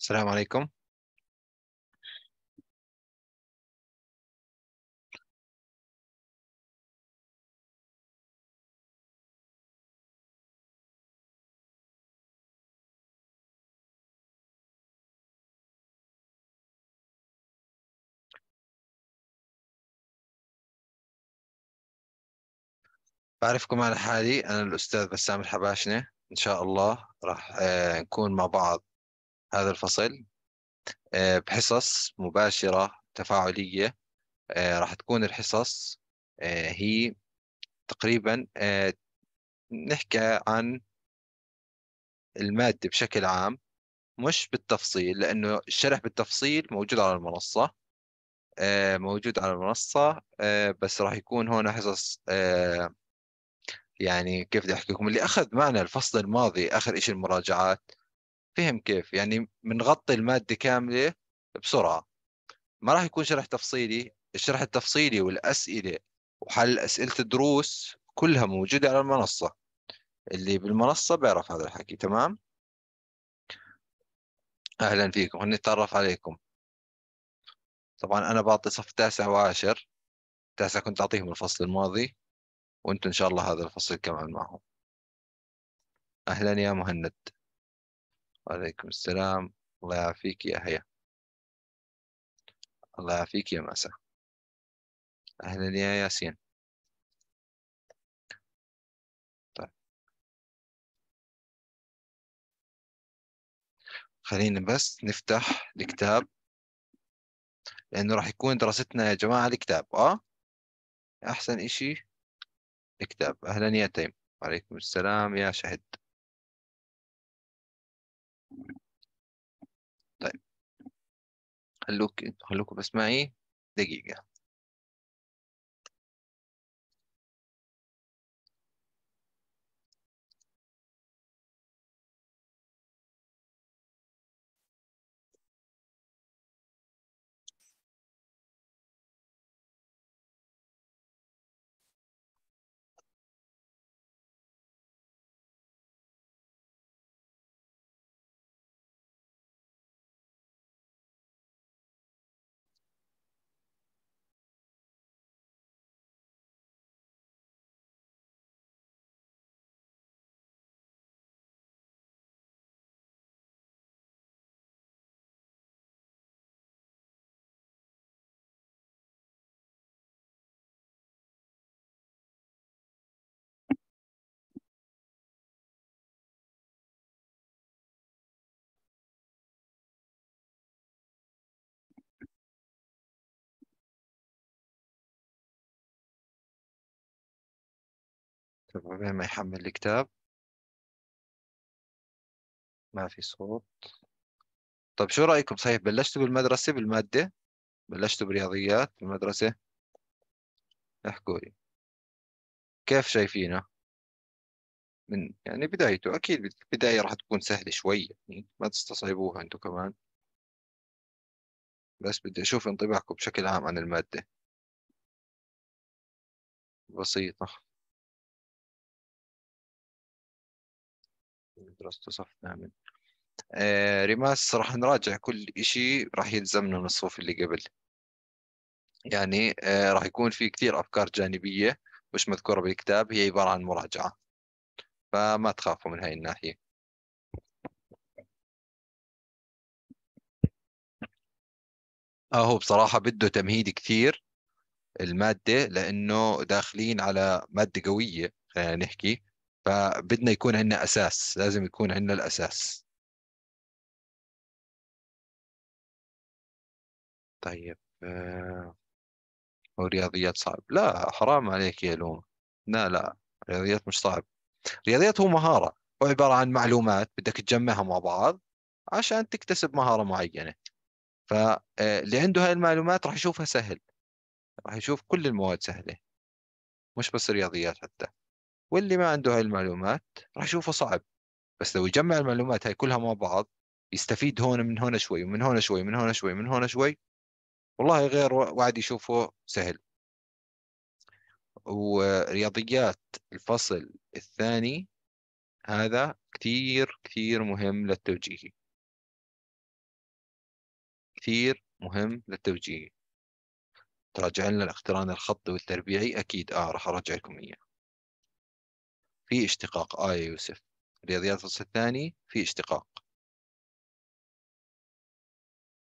السلام عليكم بعرفكم على حالي أنا الأستاذ بسام الحباشنة إن شاء الله راح آه، نكون مع بعض هذا الفصل آه، بحصص مباشرة تفاعلية آه، راح تكون الحصص آه، هي تقريبا نحكي عن المادة بشكل عام مش بالتفصيل لأنه الشرح بالتفصيل موجود على المنصة موجود على المنصة بس راح يكون هون حصص يعني كيف بدي أحكي لكم اللي أخذ معنا الفصل الماضي آخر إشي المراجعات فهم كيف يعني بنغطي الماده كامله بسرعه ما راح يكون شرح تفصيلي الشرح التفصيلي والاسئله وحل اسئله الدروس كلها موجوده على المنصه اللي بالمنصه بيعرف هذا الحكي تمام اهلا فيكم خليني اتعرف عليكم طبعا انا بعطي صف تاسع وعاشر تاسع كنت اعطيهم الفصل الماضي وانتم ان شاء الله هذا الفصل كمان معهم اهلا يا مهند وعليكم السلام الله يعافيك يا هيا الله يعافيك يا مساء أهلا يا ياسين طيب خلينا بس نفتح الكتاب لأنه راح يكون دراستنا يا جماعة الكتاب أه أحسن إشي الكتاب أهلا يا تيم وعليكم السلام يا شهد خلوك خلوكم بس معي دقيقة طب ما يحمل الكتاب ما في صوت طب شو رأيكم صحيح بلشتوا بالمدرسة بالمادة بلشتوا برياضيات بالمدرسة احكوا لي كيف شايفينه من يعني بدايته أكيد البداية راح تكون سهلة شوي يعني ما تستصعبوها أنتوا كمان بس بدي أشوف انطباعكم بشكل عام عن المادة بسيطة دراسته صف ثامن آه ريماس راح نراجع كل إشي راح يلزمنا من الصفوف اللي قبل يعني آه راح يكون في كثير أفكار جانبية مش مذكورة بالكتاب هي عبارة عن مراجعة فما تخافوا من هاي الناحية أهو آه، بصراحة بده تمهيد كثير المادة لأنه داخلين على مادة قوية خلينا نحكي فبدنا يكون عندنا اساس لازم يكون عندنا الاساس طيب الرياضيات آه، صعب لا حرام عليك يا لوم لا لا الرياضيات مش صعب الرياضيات هو مهارة هو عبارة عن معلومات بدك تجمعها مع بعض عشان تكتسب مهارة معينة فاللي آه، عنده هاي المعلومات راح يشوفها سهل راح يشوف كل المواد سهلة مش بس الرياضيات حتى واللي ما عنده هاي المعلومات راح يشوفه صعب بس لو يجمع المعلومات هاي كلها مع بعض يستفيد هون من هون شوي ومن هون شوي ومن هون شوي ومن هون شوي والله غير وعد يشوفه سهل ورياضيات الفصل الثاني هذا كثير كثير مهم للتوجيهي كثير مهم للتوجيهي تراجع لنا الاقتران الخطي والتربيعي اكيد اه راح ارجع لكم اياه في اشتقاق آه يا يوسف رياضيات الفصل الثاني في اشتقاق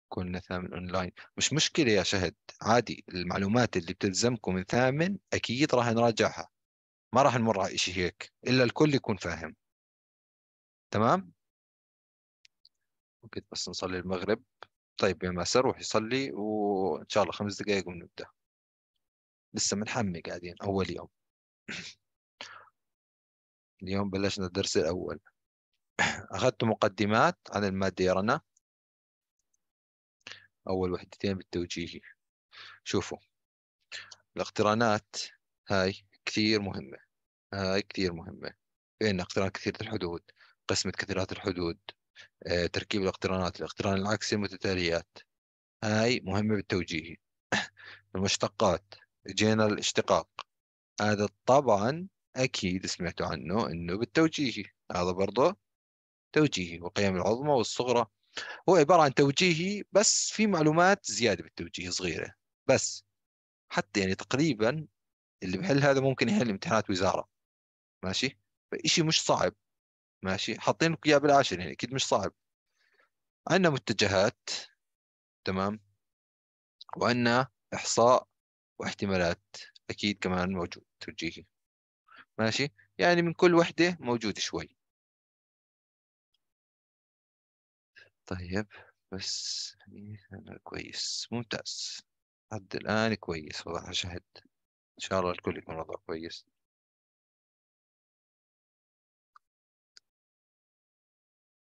كنا ثامن اونلاين مش مشكله يا شهد عادي المعلومات اللي بتلزمكم من ثامن اكيد راح نراجعها ما راح نمر على شيء هيك الا الكل يكون فاهم تمام ممكن بس نصلي المغرب طيب يا ماسر روح يصلي وان شاء الله خمس دقائق ونبدا لسه بنحمي قاعدين اول يوم اليوم بلشنا الدرس الأول أخذت مقدمات عن المادة يا رنا أول وحدتين بالتوجيهي شوفوا الاقترانات هاي كثير مهمة هاي كثير مهمة بين اقتران كثيرة الحدود قسمة كثيرات الحدود آه، تركيب الاقترانات الاقتران العكسي المتتاليات هاي مهمة بالتوجيهي المشتقات جينا الاشتقاق هذا طبعا اكيد سمعتوا عنه انه بالتوجيهي هذا برضه توجيهي والقيم العظمى والصغرى هو عباره عن توجيهي بس في معلومات زياده بالتوجيهي صغيره بس حتى يعني تقريبا اللي بحل هذا ممكن يحل امتحانات وزاره ماشي فشيء مش صعب ماشي حاطين لك اياه بالعاشر يعني اكيد مش صعب عندنا متجهات تمام وعندنا احصاء واحتمالات اكيد كمان موجود توجيهي ماشي يعني من كل وحدة موجود شوي طيب بس يعني أنا كويس ممتاز حد الآن كويس وضعها شهد إن شاء الله الكل يكون وضعه كويس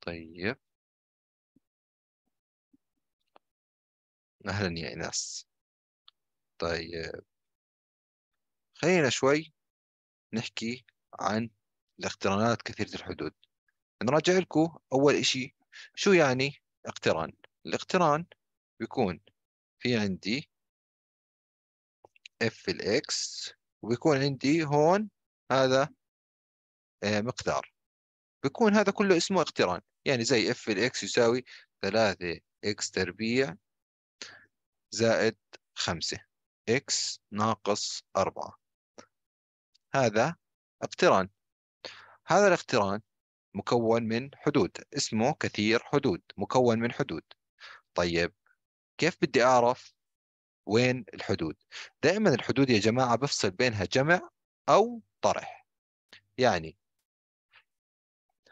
طيب أهلا يا إناس طيب خلينا شوي نحكي عن الاقترانات كثيرة الحدود نراجع لكم أول إشي شو يعني اقتران الاقتران بيكون في عندي F X وبيكون عندي هون هذا آه، مقدار بيكون هذا كله اسمه اقتران يعني زي F X يساوي 3 X تربيع زائد 5 X ناقص 4 هذا اقتران هذا الاقتران مكون من حدود اسمه كثير حدود مكون من حدود طيب كيف بدي أعرف وين الحدود دائما الحدود يا جماعة بفصل بينها جمع أو طرح يعني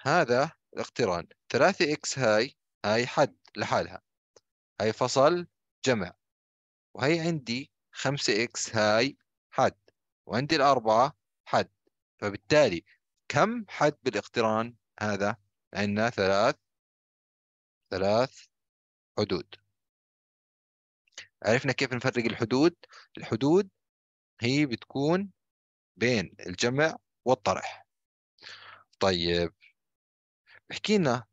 هذا الاقتران 3 اكس هاي هاي حد لحالها هاي فصل جمع وهي عندي 5 اكس هاي حد وعندي الأربعة فبالتالي كم حد بالاقتران هذا عندنا ثلاث ثلاث حدود عرفنا كيف نفرق الحدود الحدود هي بتكون بين الجمع والطرح طيب احكي لنا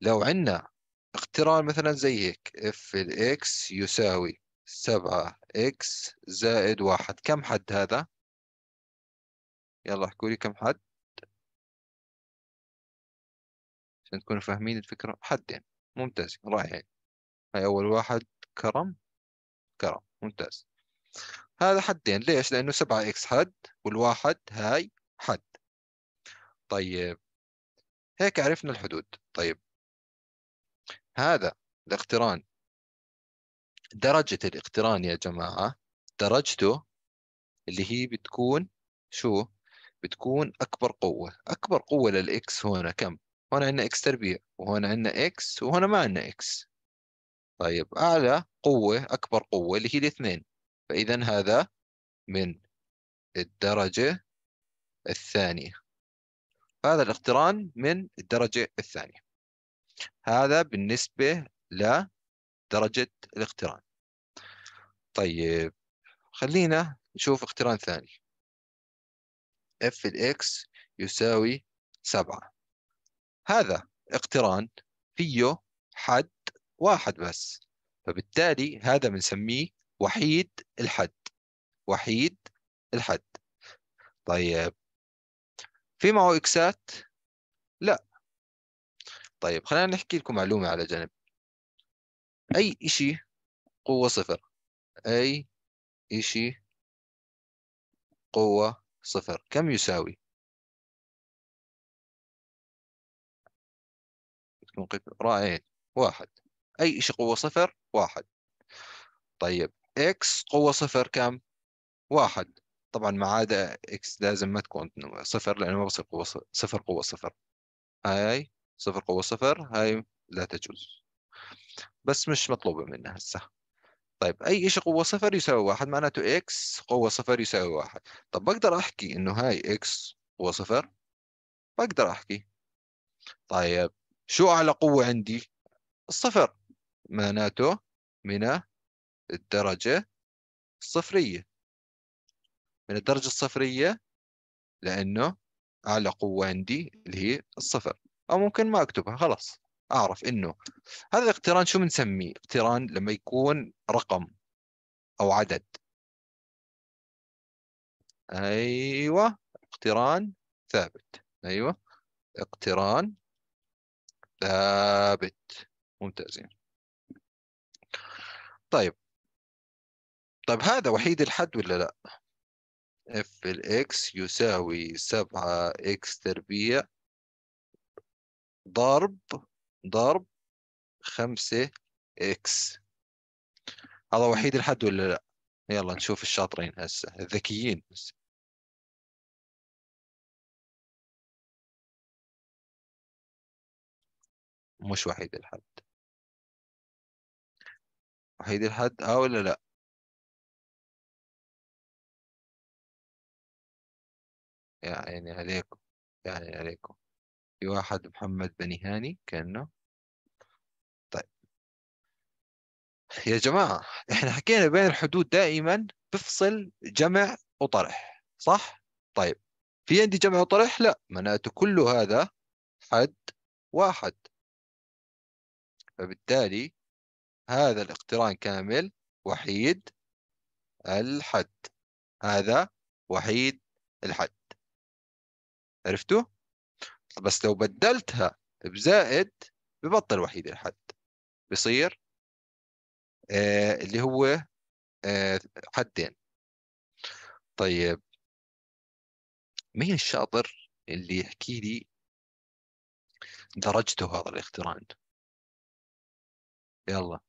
لو عندنا اقتران مثلا زي هيك اف الاكس يساوي 7 اكس زائد واحد كم حد هذا يلا احكوا لي كم حد عشان تكونوا فاهمين الفكرة حدين يعني. ممتاز رايحين يعني. هاي أول واحد كرم كرم ممتاز هذا حدين يعني. ليش؟ لأنه سبعة إكس حد والواحد هاي حد طيب هيك عرفنا الحدود طيب هذا الاقتران درجة الاقتران يا جماعة درجته اللي هي بتكون شو بتكون اكبر قوه اكبر قوه للاكس هنا كم هنا عندنا اكس تربيع وهنا عندنا اكس وهنا ما عندنا اكس طيب اعلى قوه اكبر قوه اللي هي الاثنين فاذا هذا من الدرجه الثانيه هذا الاقتران من الدرجه الثانيه هذا بالنسبه لدرجه الاقتران طيب خلينا نشوف اقتران ثاني اف الاكس يساوي 7 هذا اقتران فيه حد واحد بس فبالتالي هذا بنسميه وحيد الحد وحيد الحد طيب في معه اكسات لا طيب خلينا نحكي لكم معلومة على جنب أي إشي قوة صفر أي إشي قوة صفر كم يساوي رائعين واحد أي شيء قوة صفر واحد طيب x قوة صفر كم واحد طبعا ما عدا x لازم ما تكون صفر لأنه ما بصير قوة صفر, صفر قوة صفر هاي صفر قوة صفر هاي لا تجوز بس مش مطلوبة منها هسه طيب اي شيء قوه صفر يساوي واحد معناته اكس قوه صفر يساوي واحد طب بقدر احكي انه هاي اكس قوه صفر بقدر احكي طيب شو اعلى قوه عندي الصفر معناته من الدرجه الصفريه من الدرجه الصفريه لانه اعلى قوه عندي اللي هي الصفر او ممكن ما اكتبها خلاص اعرف انه هذا الاقتران شو بنسميه؟ اقتران لما يكون رقم او عدد ايوه اقتران ثابت ايوه اقتران ثابت ممتازين طيب طيب هذا وحيد الحد ولا لا اف الاكس يساوي 7 اكس تربيع ضرب ضرب 5 اكس هذا وحيد الحد ولا لا يلا نشوف الشاطرين هسه الذكيين هسه مش وحيد الحد وحيد الحد اه ولا لا يا عيني عليكم يا عيني عليكم في واحد محمد بني هاني كأنه طيب يا جماعة احنا حكينا بين الحدود دائما بفصل جمع وطرح صح؟ طيب في عندي جمع وطرح؟ لا معناته كل هذا حد واحد فبالتالي هذا الاقتران كامل وحيد الحد هذا وحيد الحد عرفتوا؟ بس لو بدلتها بزائد ببطل وحيد الحد بصير آه، اللي هو آه، حدين طيب مين الشاطر اللي يحكي لي درجته هذا الاقتران يلا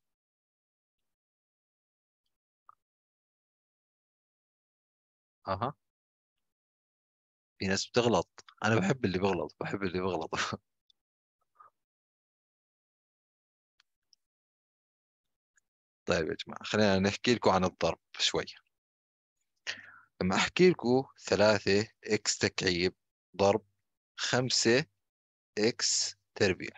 اها في ناس بتغلط انا بحب اللي بغلط بحب اللي بغلط طيب يا جماعه خلينا نحكي لكم عن الضرب شوي لما احكي لكم ثلاثة اكس تكعيب ضرب خمسة اكس تربيع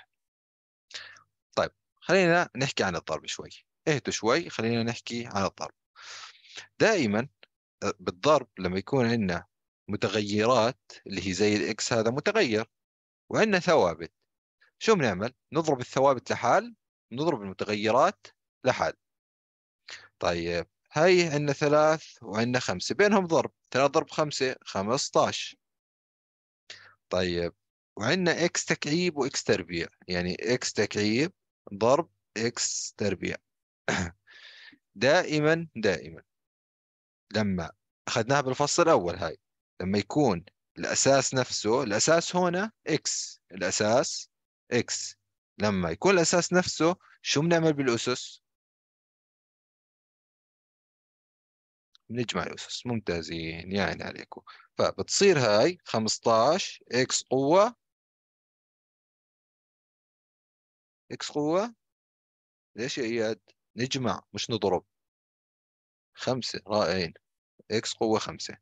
طيب خلينا نحكي عن الضرب شوي اهدوا شوي خلينا نحكي عن الضرب دائما آه، بالضرب لما يكون عندنا متغيرات اللي هي زي الاكس هذا متغير وعندنا ثوابت شو بنعمل؟ نضرب الثوابت لحال نضرب المتغيرات لحال طيب هاي عندنا ثلاث وعندنا خمسة بينهم ضرب ثلاث ضرب خمسة 15 طيب وعندنا اكس تكعيب واكس تربيع يعني اكس تكعيب ضرب اكس تربيع دائما دائما لما اخذناها بالفصل الاول هاي لما يكون الاساس نفسه الاساس هنا اكس الاساس اكس لما يكون الاساس نفسه شو بنعمل بالاسس بنجمع الاسس ممتازين يا عيني عليكم فبتصير هاي 15 اكس قوه اكس قوه ليش يا اياد نجمع مش نضرب خمسة رائعين اكس قوة خمسة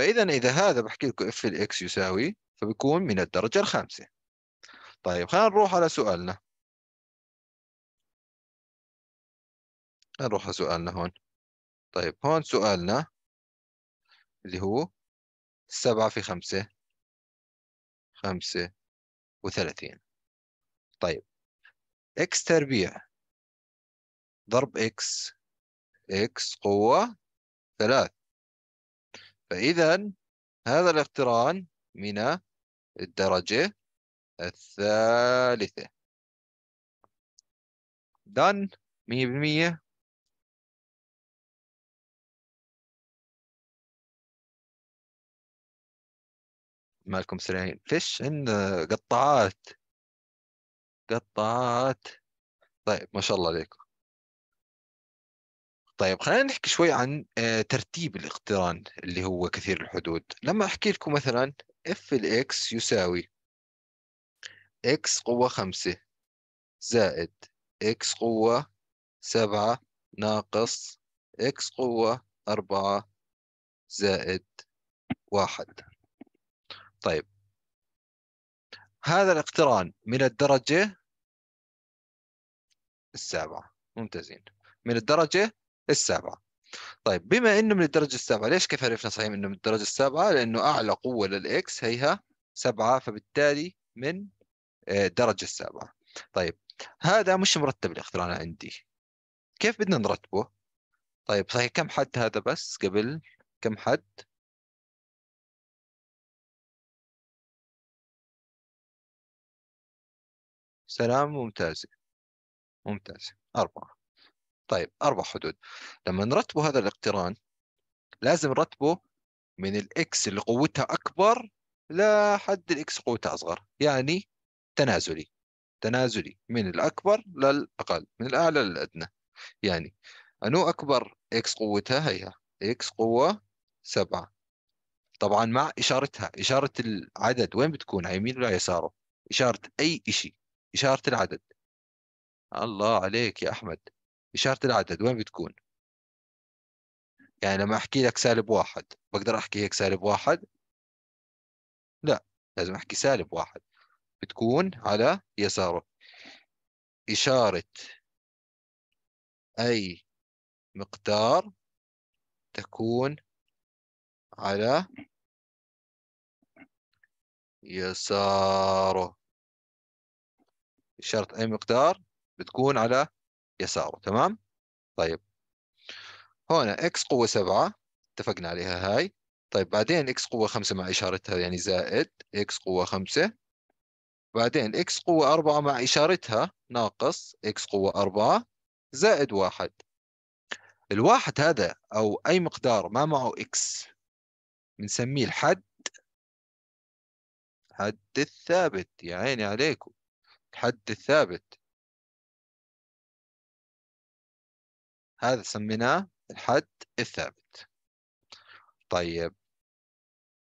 فاذا اذا هذا بحكي لكم اف الاكس يساوي فبيكون من الدرجه الخامسه طيب خلينا نروح على سؤالنا نروح على سؤالنا هون طيب هون سؤالنا اللي هو سبعة في خمسة خمسة وثلاثين طيب x تربيع ضرب x x قوة ثلاث فإذا هذا الاقتران من الدرجة الثالثة done مية بالمية مالكم سريعين فيش عندنا قطعات قطعات طيب ما شاء الله عليكم طيب خلينا نحكي شوي عن آه، ترتيب الاقتران اللي هو كثير الحدود لما احكي لكم مثلا اف الاكس يساوي اكس قوة خمسة زائد اكس قوة سبعة ناقص اكس قوة أربعة زائد واحد طيب هذا الاقتران من الدرجة السابعة ممتازين من الدرجة السابعه طيب بما انه من الدرجه السابعه ليش كيف عرفنا صحيح انه من الدرجه السابعه لانه اعلى قوه للاكس هيها سبعه فبالتالي من الدرجه آه، السابعه طيب هذا مش مرتب الاختراع أنا عندي كيف بدنا نرتبه طيب صحيح كم حد هذا بس قبل كم حد سلام ممتاز ممتاز أربعة طيب أربع حدود لما نرتبه هذا الاقتران لازم نرتبه من الإكس اللي قوتها أكبر لحد الإكس قوتها أصغر يعني تنازلي تنازلي من الأكبر للأقل من الأعلى للأدنى يعني أنو أكبر إكس قوتها هيها إكس قوة سبعة طبعا مع إشارتها إشارة العدد وين بتكون على يمين ولا يساره إشارة أي شيء إشارة العدد الله عليك يا أحمد إشارة العدد وين بتكون؟ يعني لما أحكي لك سالب واحد بقدر أحكي هيك سالب واحد؟ لا لازم أحكي سالب واحد بتكون على يساره إشارة أي مقدار تكون على يساره إشارة أي مقدار بتكون على يساره تمام طيب هنا اكس قوه 7 اتفقنا عليها هاي طيب بعدين اكس قوه 5 مع اشارتها يعني زائد اكس قوه 5 بعدين اكس قوه 4 مع اشارتها ناقص اكس قوه 4 زائد 1 الواحد هذا او اي مقدار ما معه اكس بنسميه الحد حد الثابت يا عيني عليكم الحد الثابت هذا سميناه الحد الثابت طيب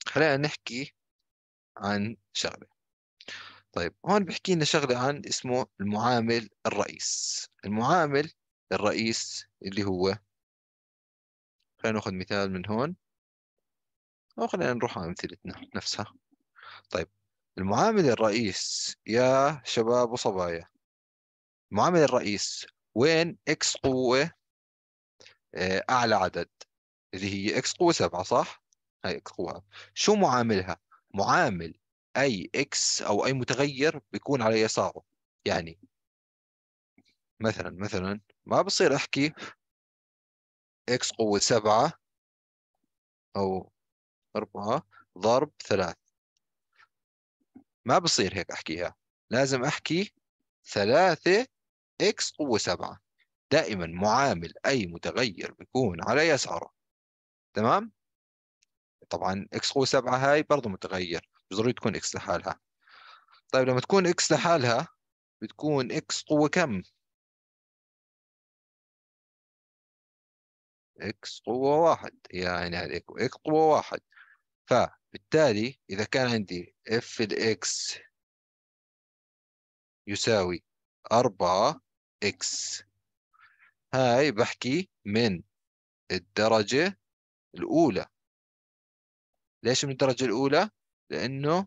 خلينا نحكي عن شغلة طيب هون بحكي لنا شغلة عن اسمه المعامل الرئيس المعامل الرئيس اللي هو خلينا ناخذ مثال من هون أو خلينا نروح على أمثلتنا نفسها طيب المعامل الرئيس يا شباب وصبايا المعامل الرئيس وين اكس قوة آه، اعلى عدد اللي هي اكس قوه 7 صح؟ هاي اكس قوه شو معاملها؟ معامل اي اكس او اي متغير بيكون على يساره يعني مثلا مثلا ما بصير احكي اكس قوه 7 او 4 ضرب 3 ما بصير هيك احكيها لازم احكي 3 اكس قوه 7 دائما معامل أي متغير بيكون على يساره تمام طبعا اكس قوة 7 هاي برضه متغير مش ضروري تكون اكس لحالها طيب لما تكون اكس لحالها بتكون اكس قوة كم اكس قوة 1 يعني عليك اكس قوة 1 فبالتالي إذا كان عندي اف الاكس يساوي 4 اكس هاي بحكي من الدرجة الأولى ليش من الدرجة الأولى؟ لأنه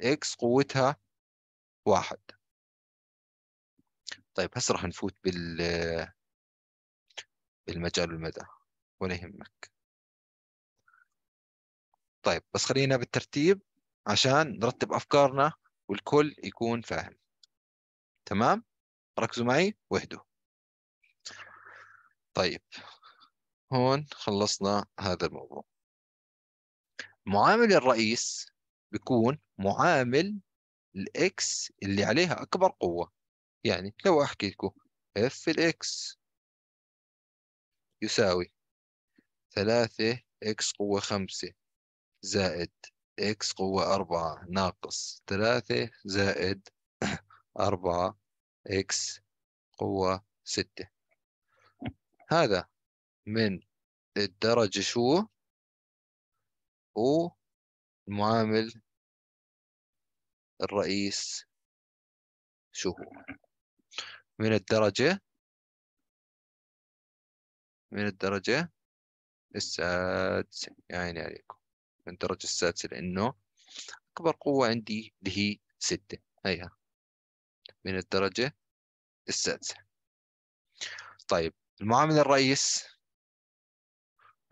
x قوتها واحد طيب هسه رح نفوت بال بالمجال والمدى ولا يهمك طيب بس خلينا بالترتيب عشان نرتب أفكارنا والكل يكون فاهم تمام ركزوا معي واهدوا طيب هون خلصنا هذا الموضوع معامل الرئيس بيكون معامل الاكس اللي عليها اكبر قوة يعني لو احكي لكم اف الاكس يساوي ثلاثة اكس قوة خمسة زائد اكس قوة أربعة ناقص ثلاثة زائد أربعة اكس قوة ستة هذا من الدرجة شو والمعامل الرئيس شو هو من الدرجة من الدرجة السادسة يعني عليكم من الدرجة السادسة لأنه أكبر قوة عندي اللي هي ستة هيها من الدرجة السادسة طيب المعامل الرئيس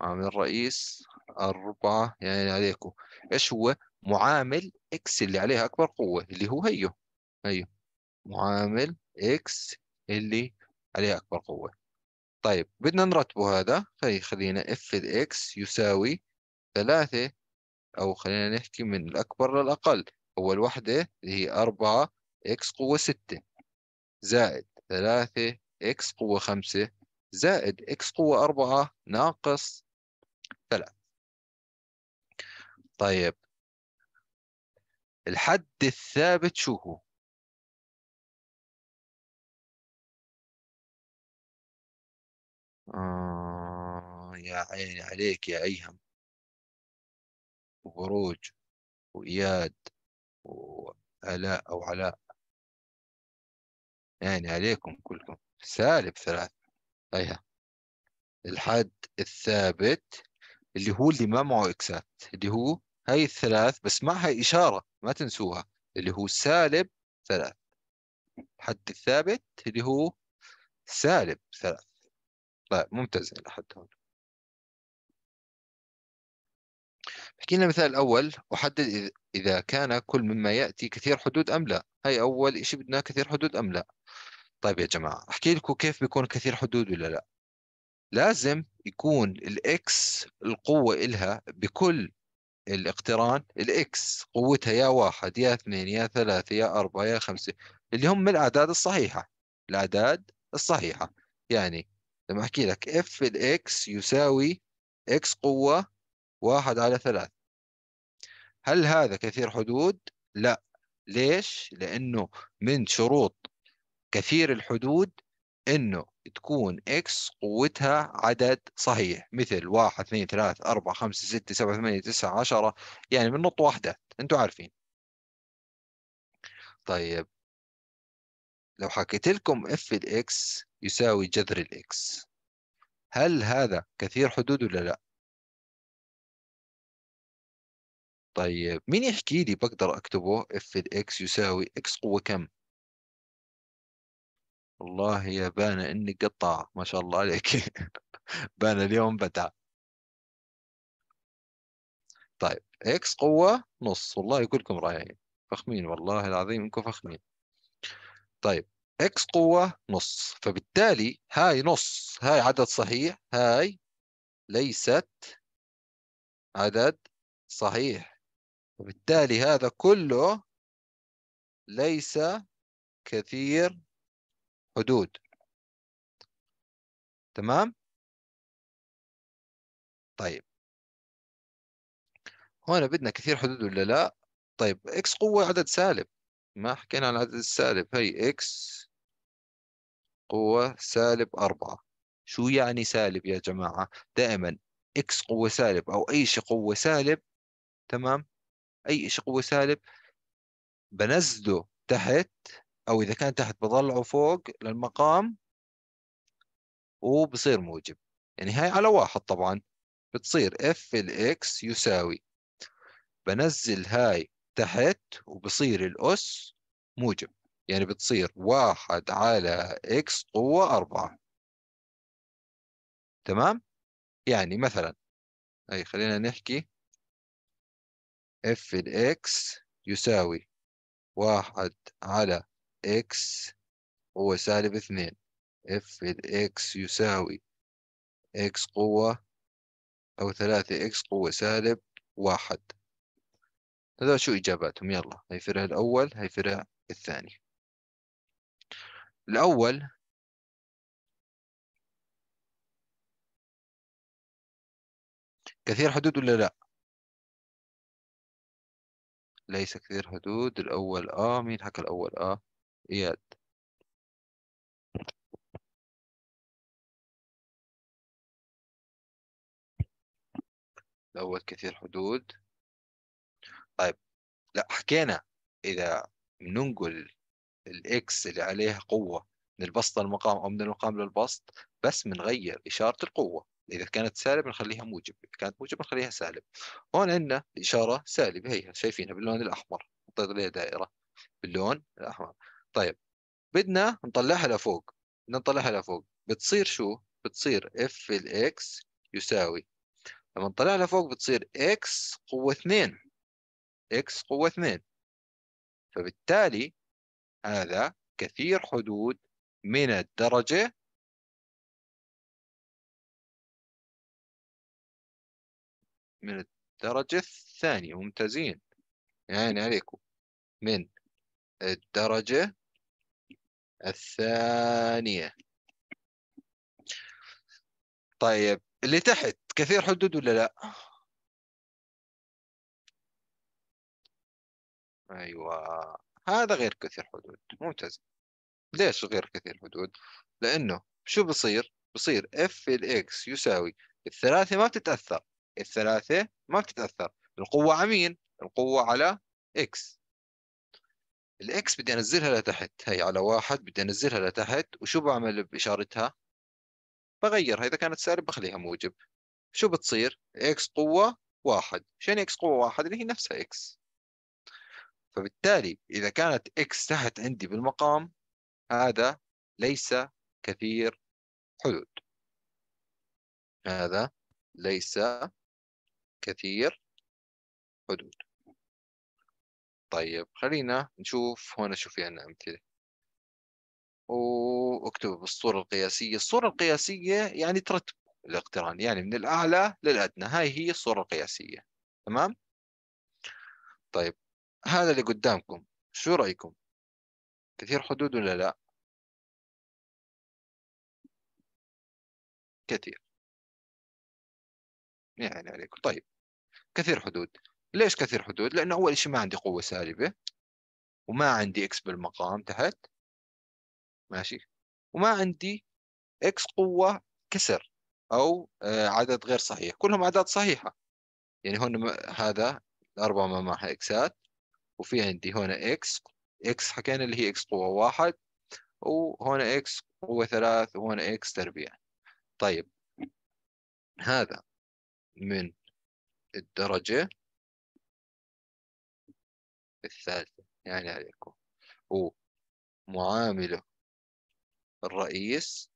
معامل الرئيس أربعة يعني عليكم إيش هو معامل إكس اللي عليها أكبر قوة اللي هو هيو هيو معامل إكس اللي عليها أكبر قوة طيب بدنا نرتبه هذا خلينا اف الاكس يساوي ثلاثة أو خلينا نحكي من الأكبر للأقل أول وحدة اللي هي أربعة إكس قوة ستة زائد ثلاثة إكس قوة خمسة زائد إكس قوة أربعة ناقص ثلاث طيب الحد الثابت شو هو؟ آه يا عيني عليك يا أيهم وبروج وإياد وعلاء أو علاء يعني عليكم كلكم سالب ثلاث ايها الحد الثابت اللي هو اللي ما معه اكسات اللي هو هاي الثلاث بس معها إشارة ما تنسوها اللي هو سالب ثلاث الحد الثابت اللي هو سالب ثلاث طيب ممتاز يعني لحد هون حكينا المثال الأول أحدد إذا كان كل مما يأتي كثير حدود أم لا هاي أول إشي بدنا كثير حدود أم لا طيب يا جماعة أحكي لكم كيف بيكون كثير حدود ولا لا لازم يكون الإكس القوة إلها بكل الاقتران الإكس قوتها يا واحد يا اثنين يا ثلاثة يا أربعة يا خمسة اللي هم الأعداد الصحيحة الأعداد الصحيحة يعني لما أحكي لك اف الإكس يساوي إكس قوة واحد على ثلاثة هل هذا كثير حدود؟ لا ليش؟ لأنه من شروط كثير الحدود انه تكون اكس قوتها عدد صحيح مثل 1 2 3 4 5 6 7 8 9 10 يعني من نقطة واحدة انتم عارفين طيب لو حكيت لكم اف الاكس يساوي جذر الاكس هل هذا كثير حدود ولا لا؟ طيب مين يحكي لي بقدر اكتبه اف الاكس يساوي اكس قوة كم؟ والله يا بانا اني قطع ما شاء الله عليك بانا اليوم بدع طيب اكس قوة نص والله كلكم رايحين فخمين والله العظيم انكم فخمين طيب اكس قوة نص فبالتالي هاي نص هاي عدد صحيح هاي ليست عدد صحيح وبالتالي هذا كله ليس كثير حدود تمام طيب هنا بدنا كثير حدود ولا لا طيب اكس قوة عدد سالب ما حكينا عن العدد السالب هي اكس قوة سالب أربعة شو يعني سالب يا جماعة دائما اكس قوة سالب أو أي شيء قوة سالب تمام أي شيء قوة سالب بنزله تحت او اذا كان تحت بضلعه فوق للمقام وبصير موجب يعني هاي على واحد طبعا بتصير اف الاكس يساوي بنزل هاي تحت وبصير الأس موجب يعني بتصير واحد على إكس قوة أربعة تمام يعني مثلا أي خلينا نحكي اف الإكس يساوي واحد على x هو سالب اثنين f إكس يساوي x قوة أو ثلاثة x قوة سالب واحد هذا شو إجاباتهم يلا فرع الأول فرع الثاني الأول كثير حدود ولا لا ليس كثير حدود الأول آه مين حكى الأول آه إياد الأول كثير حدود طيب لا حكينا إذا بننقل الإكس اللي عليها قوة من البسط للمقام أو من المقام للبسط بس بنغير إشارة القوة إذا كانت سالب بنخليها موجب إذا كانت موجب بنخليها سالب هون عندنا إشارة سالب هي شايفينها باللون الأحمر حطيت عليها دائرة باللون الأحمر طيب بدنا نطلعها لفوق بدنا نطلعها لفوق بتصير شو بتصير اف الاكس يساوي لما نطلعها لفوق بتصير اكس قوة 2 اكس قوة 2 فبالتالي هذا كثير حدود من الدرجة من الدرجة الثانية ممتازين يعني عليكم من الدرجة الثانية طيب اللي تحت كثير حدود ولا لا؟ أيوة هذا غير كثير حدود ممتاز ليش غير كثير حدود؟ لأنه شو بصير؟ بصير اف الاكس يساوي الثلاثة ما بتتأثر الثلاثة ما بتتأثر القوة على مين؟ القوة على اكس الاكس بدي انزلها لتحت هي على واحد بدي انزلها لتحت وشو بعمل باشارتها بغيرها اذا كانت سالب بخليها موجب شو بتصير اكس قوه واحد شين اكس قوه واحد اللي هي نفسها اكس فبالتالي اذا كانت اكس تحت عندي بالمقام هذا ليس كثير حدود هذا ليس كثير حدود طيب خلينا نشوف هنا شو في يعني عندنا أمثلة واكتب بالصورة القياسية الصورة القياسية يعني ترتب الاقتران يعني من الأعلى للأدنى هاي هي الصورة القياسية تمام طيب هذا اللي قدامكم شو رأيكم كثير حدود ولا لا كثير يعني عليكم طيب كثير حدود ليش كثير حدود؟ لانه اول شيء ما عندي قوه سالبه وما عندي اكس بالمقام تحت ماشي وما عندي اكس قوه كسر او آه، عدد غير صحيح كلهم اعداد صحيحه يعني هون هذا الاربعه ما معها اكسات وفي عندي هون اكس اكس حكينا اللي هي اكس قوه واحد وهون اكس قوه ثلاث وهون اكس تربيع طيب هذا من الدرجه الثالثة يعني عليكم ومعامله الرئيس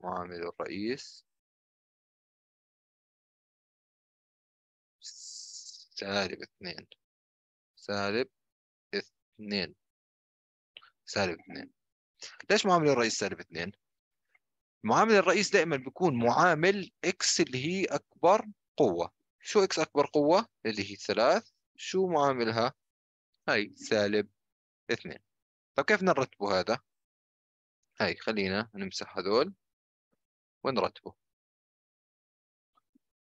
معامل الرئيس سالب اثنين سالب اثنين سالب اثنين ليش معامل الرئيس سالب اثنين؟ معامل الرئيس دائما بيكون معامل اكس اللي هي اكبر قوة شو اكس اكبر قوة اللي هي ثلاث شو معاملها هاي سالب اثنين طب كيف نرتبه هذا هاي خلينا نمسح هذول ونرتبه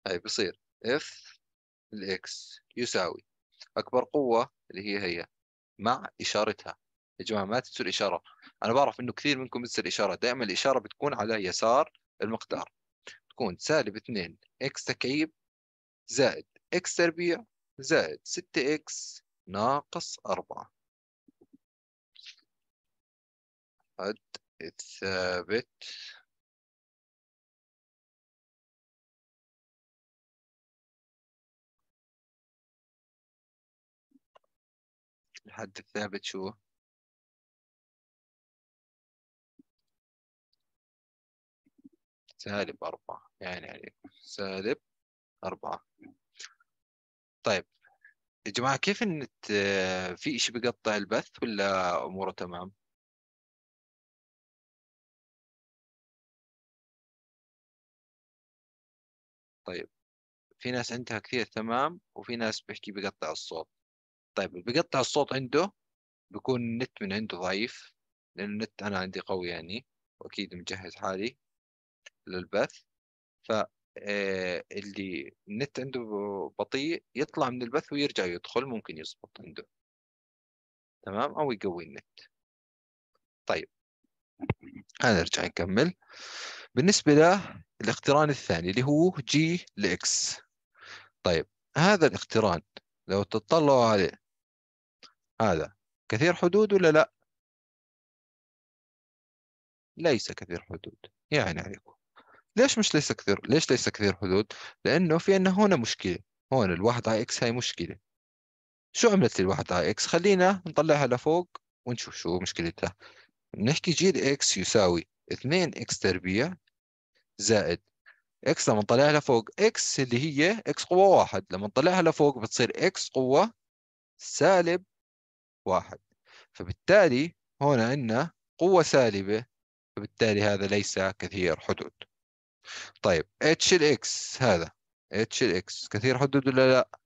هاي بصير اف الاكس يساوي اكبر قوة اللي هي هي مع اشارتها يا جماعة ما تنسوا الاشارة انا بعرف انه كثير منكم بنسى الاشارة دائما الاشارة بتكون على يسار المقدار تكون سالب 2 اكس تكعيب زائد x تربيع زائد 6x ناقص 4 حد الثابت الحد الثابت شو؟ سالب أربعة يعني عليك سالب أربعة طيب يا جماعة كيف النت في إشي بقطع البث ولا أموره تمام؟ طيب في ناس عندها كثير تمام وفي ناس بيحكي بقطع الصوت طيب اللي بقطع الصوت عنده بيكون النت من عنده ضعيف لأن النت أنا عندي قوي يعني وأكيد مجهز حالي للبث آه، اللي النت عنده بطيء يطلع من البث ويرجع يدخل ممكن يزبط عنده تمام او يقوي النت طيب انا ارجع نكمل بالنسبه للاقتران الثاني اللي هو جي لاكس طيب هذا الاقتران لو تطلعوا عليه هذا كثير حدود ولا لا ليس كثير حدود يعني عليكم ليش مش ليس كثير ليش ليس كثير حدود لانه في عندنا هنا مشكله هون الواحد على اكس هاي مشكله شو عملت الواحد على اكس خلينا نطلعها لفوق ونشوف شو مشكلتها بنحكي جي اكس يساوي 2 اكس تربيع زائد اكس لما نطلعها لفوق اكس اللي هي اكس قوة واحد لما نطلعها لفوق بتصير اكس قوة سالب واحد فبالتالي هون عندنا قوة سالبة فبالتالي هذا ليس كثير حدود طيب اتش الاكس هذا اتش الاكس كثير حدود ولا لا؟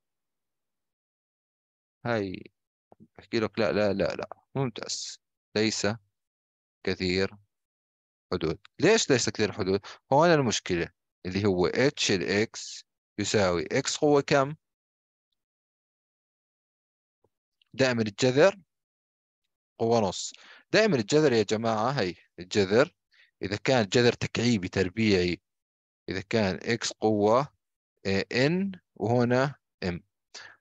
هاي احكي لك لا لا لا لا ممتاز ليس كثير حدود ليش ليس كثير حدود؟ هون المشكلة اللي هو اتش الاكس يساوي اكس قوة كم؟ دائما الجذر قوة نص دائما الجذر يا جماعة هي الجذر إذا كان جذر تكعيبي تربيعي إذا كان إكس قوة آه، إن وهنا إم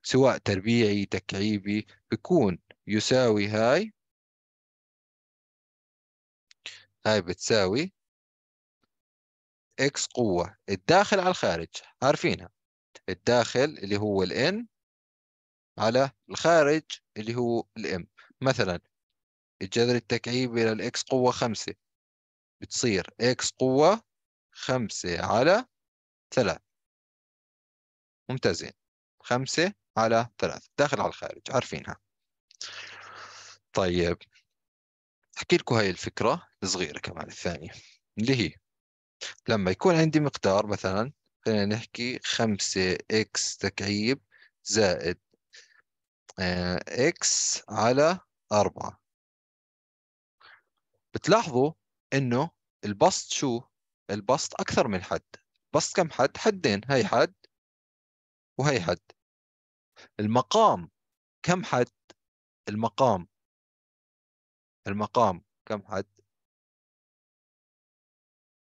سواء تربيعي تكعيبي بيكون يساوي هاي هاي بتساوي إكس قوة الداخل على الخارج عارفينها الداخل اللي هو الإن على الخارج اللي هو الإم مثلا الجذر التكعيبي للإكس قوة خمسة بتصير إكس قوة خمسة على ثلاث ممتازين خمسة على ثلاث داخل على الخارج عارفينها طيب أحكي لكم هاي الفكرة الصغيرة كمان الثانية اللي هي لما يكون عندي مقدار مثلا خلينا نحكي خمسة إكس تكعيب زائد آه، إكس على أربعة بتلاحظوا إنه البسط شو البسط اكثر من حد بسط كم حد حدين هي حد وهي حد المقام كم حد المقام المقام كم حد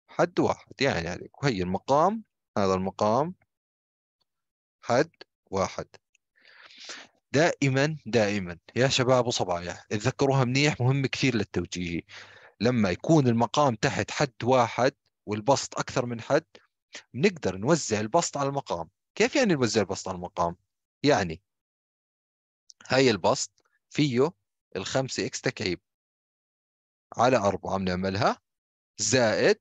حد واحد يعني عليك وهي المقام هذا المقام حد واحد دائما دائما يا شباب وصبايا اتذكروها منيح مهم كثير للتوجيهي لما يكون المقام تحت حد واحد والبسط اكثر من حد بنقدر نوزع البسط على المقام كيف يعني نوزع البسط على المقام يعني هاي البسط فيه الخمسة اكس تكعيب على أربعة بنعملها زائد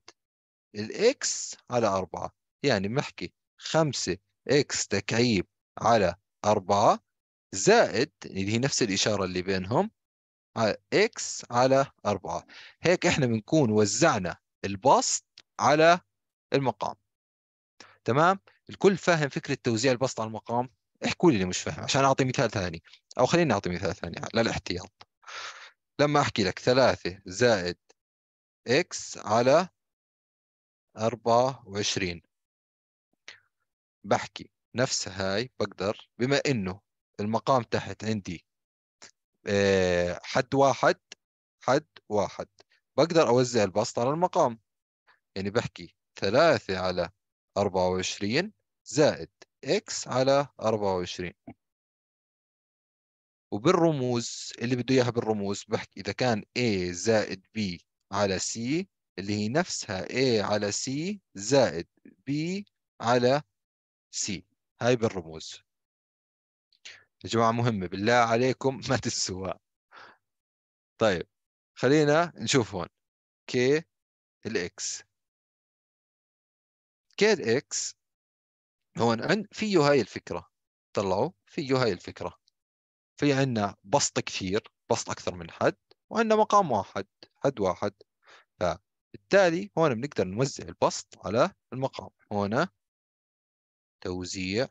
الاكس على أربعة يعني بنحكي خمسة اكس تكعيب على أربعة زائد اللي يعني هي نفس الإشارة اللي بينهم على اكس على أربعة هيك احنا بنكون وزعنا البسط على المقام تمام الكل فاهم فكره توزيع البسط على المقام احكوا لي اللي مش فاهم عشان اعطي مثال ثاني او خليني اعطي مثال ثاني للاحتياط لما احكي لك 3 زائد اكس على 24 بحكي نفس هاي بقدر بما انه المقام تحت عندي آه، حد واحد حد واحد بقدر اوزع البسط على المقام يعني بحكي 3 على 24 زائد x على 24 وبالرموز اللي بده اياها بالرموز بحكي اذا كان a زائد b على c اللي هي نفسها a على c زائد b على c هاي بالرموز يا جماعه مهمه بالله عليكم ما تنسوها طيب خلينا نشوف هون ك الاكس كير اكس هون عن فيه هاي الفكره طلعوا فيه هاي الفكره في عندنا بسط كثير بسط اكثر من حد وعندنا مقام واحد حد واحد فبالتالي هون بنقدر نوزع البسط على المقام هون توزيع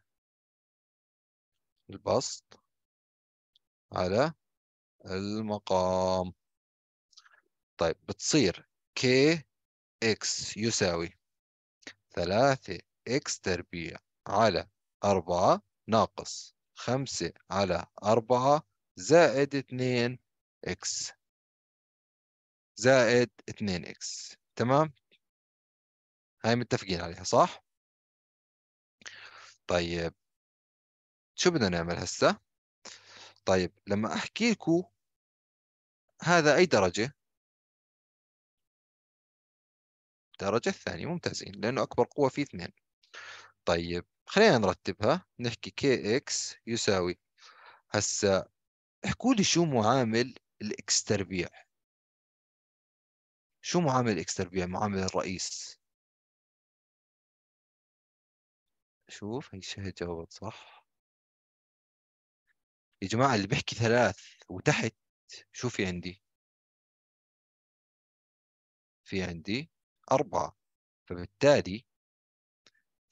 البسط على المقام طيب بتصير كي اكس يساوي ثلاثة إكس تربيع على أربعة ناقص خمسة على أربعة زائد اثنين إكس زائد اثنين إكس تمام؟ هاي متفقين عليها صح؟ طيب شو بدنا نعمل هسه؟ طيب لما أحكي لكم هذا أي درجة؟ الدرجة الثانية ممتازين لأنه أكبر قوة في اثنين طيب خلينا نرتبها نحكي كي اكس يساوي هسا احكوا لي شو معامل الاكس تربيع شو معامل الاكس تربيع معامل الرئيس شوف هي شهد جاوبت صح يا جماعة اللي بيحكي ثلاث وتحت شو في عندي في عندي أربعة فبالتالي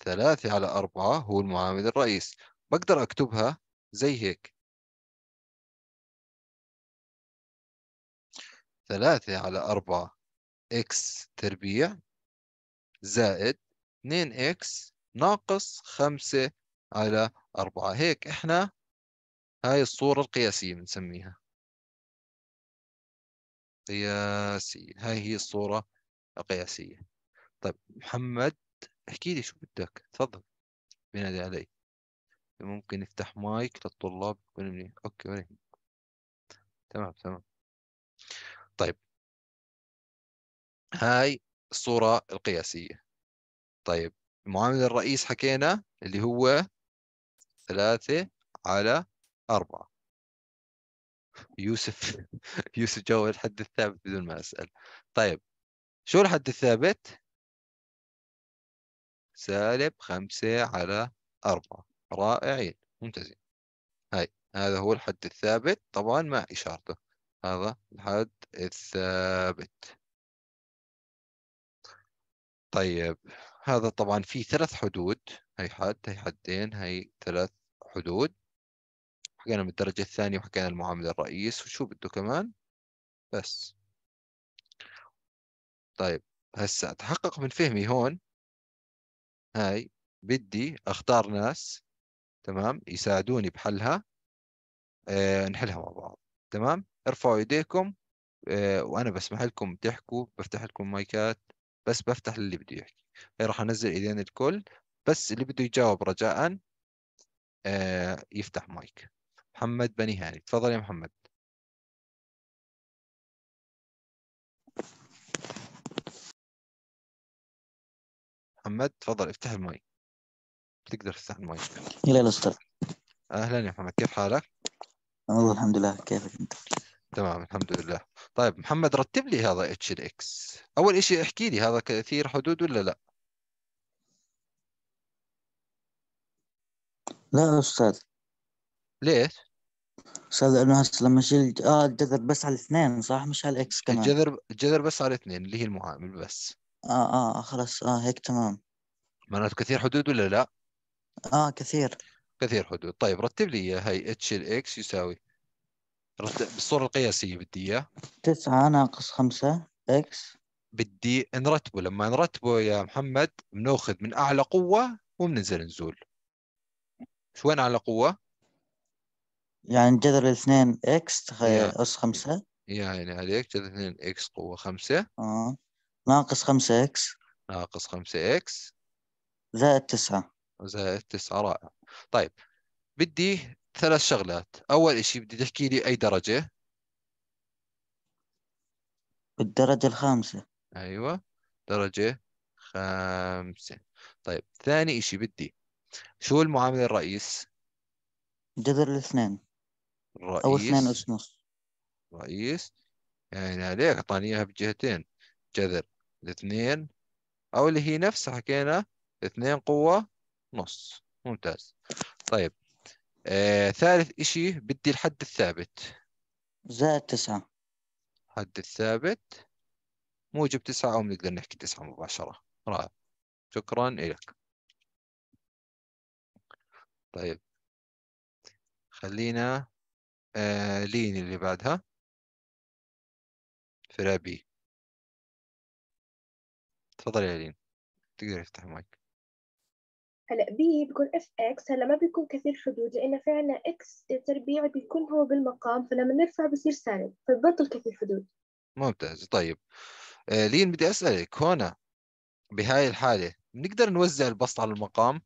ثلاثة على أربعة هو المعامل الرئيس بقدر أكتبها زي هيك ثلاثة على أربعة إكس تربيع زائد 2x ناقص 5 على 4 هيك احنا هاي الصورة القياسية بنسميها قياسية هاي هي الصورة القياسية طيب محمد احكي لي شو بدك تفضل بنادي علي ممكن نفتح مايك للطلاب يكون اوكي ولا تمام تمام طيب هاي الصورة القياسية طيب المعامل الرئيس حكينا اللي هو ثلاثة على أربعة يوسف يوسف جاوب الحد الثابت بدون ما أسأل طيب شو الحد الثابت؟ سالب خمسة على أربعة رائعين ممتازين هاي هذا هو الحد الثابت طبعا مع إشارته هذا الحد الثابت طيب هذا طبعا في ثلاث حدود هي حد هي حدين هي ثلاث حدود حكينا من الدرجة الثانية وحكينا المعامل الرئيس وشو بده كمان بس طيب هسه اتحقق من فهمي هون هاي بدي اختار ناس تمام يساعدوني بحلها أه نحلها مع بعض تمام ارفعوا ايديكم أه وانا بسمح لكم تحكوا بفتح لكم مايكات بس بفتح اللي بده يحكي راح انزل ايدين الكل بس اللي بده يجاوب رجاء أه يفتح مايك محمد بني هاني تفضل يا محمد محمد تفضل افتح المايك تقدر تفتح المايك يلا يا استاذ اهلا يا محمد كيف حالك؟ والله الحمد لله كيفك انت؟ تمام الحمد لله طيب محمد رتب لي هذا اتش الاكس اول شيء احكي لي هذا كثير حدود ولا لا؟ لا يا استاذ ليش؟ استاذ لانه هسه لما اشيل اه الجذر بس على الاثنين صح مش على الاكس كمان الجذر الجذر بس على الاثنين اللي هي المعامل بس آه،, اه اه خلاص اه هيك تمام معناته كثير حدود ولا لا؟ اه كثير كثير حدود طيب رتب لي اياها هي اتش الاكس يساوي رتب بالصورة القياسية بدي اياه 9 ناقص 5 اكس بدي نرتبه لما نرتبه يا محمد بناخذ من اعلى قوة وبننزل نزول شو وين اعلى قوة؟ يعني جذر الاثنين اكس تخيل اس 5 يا عيني عليك جذر الاثنين اكس قوة 5 اه ناقص 5 اكس ناقص 5 اكس زائد 9 زائد 9 رائع طيب بدي ثلاث شغلات اول شيء بدي تحكي لي اي درجه بالدرجه الخامسه ايوه درجه خامسه طيب ثاني شيء بدي شو المعامل الرئيس جذر الاثنين رئيس او اثنين اس نص رئيس يعني عليك اعطاني اياها بجهتين جذر الاثنين أو اللي هي نفسها حكينا اثنين قوة نص ممتاز طيب آه ثالث إشي بدي الحد الثابت زائد تسعة حد الثابت موجب تسعة أو بنقدر نحكي تسعة مباشرة رائع شكرا لك طيب خلينا آه لين اللي بعدها فرابي تفضل يا لين تقدر تفتح المايك هلا بي بيكون اف اكس هلا ما بيكون كثير حدود لان فعلا اكس تربيع بيكون هو بالمقام فلما نرفع بصير سالب فبطل كثير حدود ممتاز طيب آه لين بدي اسالك هنا بهاي الحاله بنقدر نوزع البسط على المقام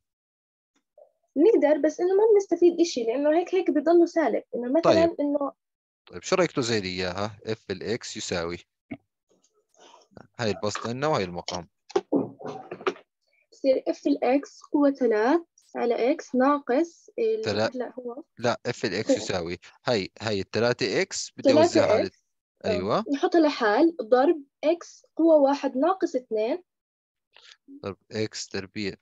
نقدر بس انه ما بنستفيد إشي لانه هيك هيك بضله سالب انه مثلا طيب. انه طيب شو رايك تزيد اياها اف الاكس يساوي هاي البسط لنا وهي المقام بصير اف الاكس قوة 3 على اكس ناقص ال... لا هو لا اف الاكس يساوي هاي هاي ال 3 اكس بدي اوزعها على ايوه نحط لحال ضرب اكس قوة 1 ناقص 2 ضرب اكس تربيع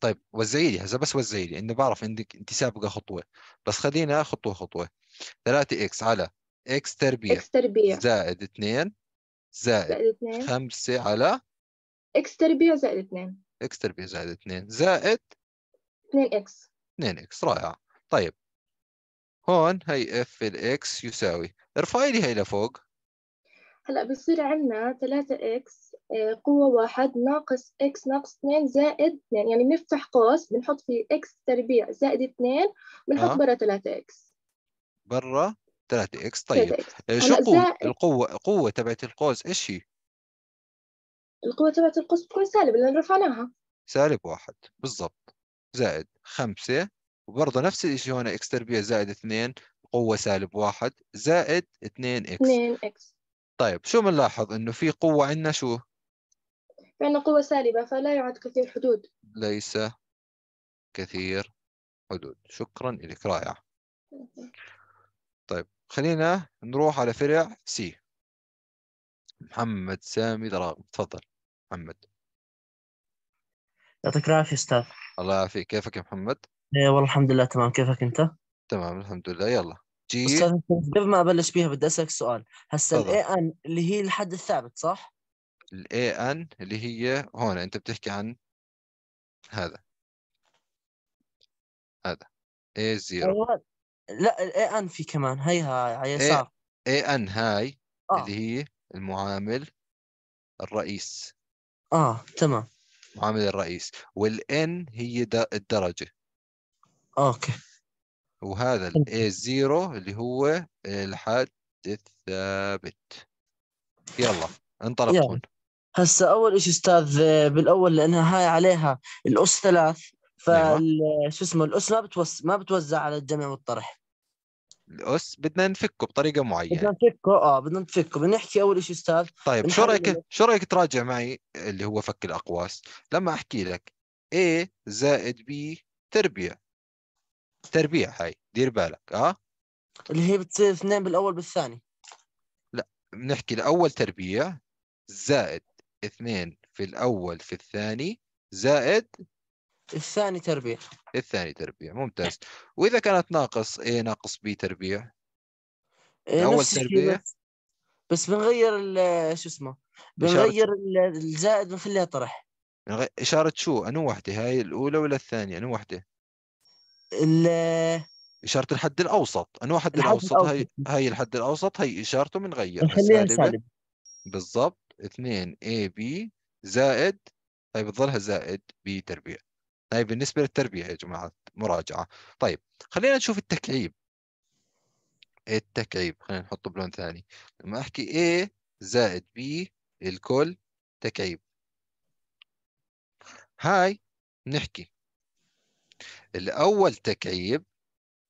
طيب وزعي لي هسه بس وزعي لي انه بعرف انك انت سابقه خطوه بس خلينا خطوه خطوه 3 اكس على اكس تربيع اكس تربيع زائد 2 زائد 5 على اكس تربيع زائد 2 اكس تربيع زائد 2 زائد 2 اكس 2 اكس رائعة طيب هون هي اف الاكس يساوي ارفعي لي هي لفوق هلا بصير عندنا 3 اكس آه، قوة واحد ناقص اكس ناقص 2 زائد 2 يعني بنفتح قوس بنحط فيه اكس تربيع زائد 2 بنحط آه. برا 3 اكس برا 3 اكس طيب آه، شو قوة القوة قوة تبعت القوس ايش هي؟ القوة تبعت القوس بتكون سالب لأن رفعناها سالب واحد بالضبط زائد خمسة وبرضه نفس الشيء هون اكس تربيع زائد اثنين قوة سالب واحد زائد اثنين اكس اثنين اكس طيب شو بنلاحظ انه في قوة عندنا شو؟ عندنا قوة سالبة فلا يعد كثير حدود ليس كثير حدود شكرا لك رائع طيب خلينا نروح على فرع سي محمد سامي دراغم تفضل محمد يعطيك العافية أستاذ الله يعافيك كيفك يا محمد؟ إيه والله الحمد لله تمام كيفك أنت؟ تمام الحمد لله يلا جي أستاذ قبل ما أبلش بيها بدي أسألك سؤال هسا الـ AN اللي هي الحد الثابت صح؟ الـ AN اللي هي هون أنت بتحكي عن هذا هذا A0 لا الاي ان في كمان هيها على يسار اي ان هاي آه. اللي هي المعامل الرئيس اه تمام معامل الرئيس والان هي الدرجه اوكي وهذا الاي زيرو اللي هو الحد الثابت يلا انطلقون هسه اول شيء استاذ بالاول لانها هاي عليها الاس ثلاث أيوة. فشو اسمه الاس ما بتوزع ما بتوزع على الجمع والطرح الاس بدنا نفكه بطريقه معينه بدنا نفكه اه بدنا نفكه بدنا نحكي اول شيء استاذ طيب شو رايك شو رايك تراجع معي اللي هو فك الاقواس لما احكي لك A زائد B تربيع تربيع هاي دير بالك اه اللي هي بتصير اثنين بالاول بالثاني لا بنحكي الاول تربيع زائد اثنين في الاول في الثاني زائد الثاني تربيع الثاني تربيع ممتاز واذا كانت ناقص ايه ناقص بي تربيع إيه اول تربيع بس, بنغير شو اسمه بنغير الزائد بنخليها طرح اشاره شو انو وحده هاي الاولى ولا الثانيه انو وحده اشاره الحد الاوسط انو حد الاوسط هاي هاي الحد الاوسط هي اشارته بنغير بنخليها سالبه بالضبط 2 AB زائد هاي بتضلها زائد بي تربيع هاي طيب بالنسبة للتربية يا جماعة مراجعة طيب خلينا نشوف التكعيب إيه التكعيب خلينا نحطه بلون ثاني لما أحكي A زائد B الكل تكعيب هاي نحكي الأول تكعيب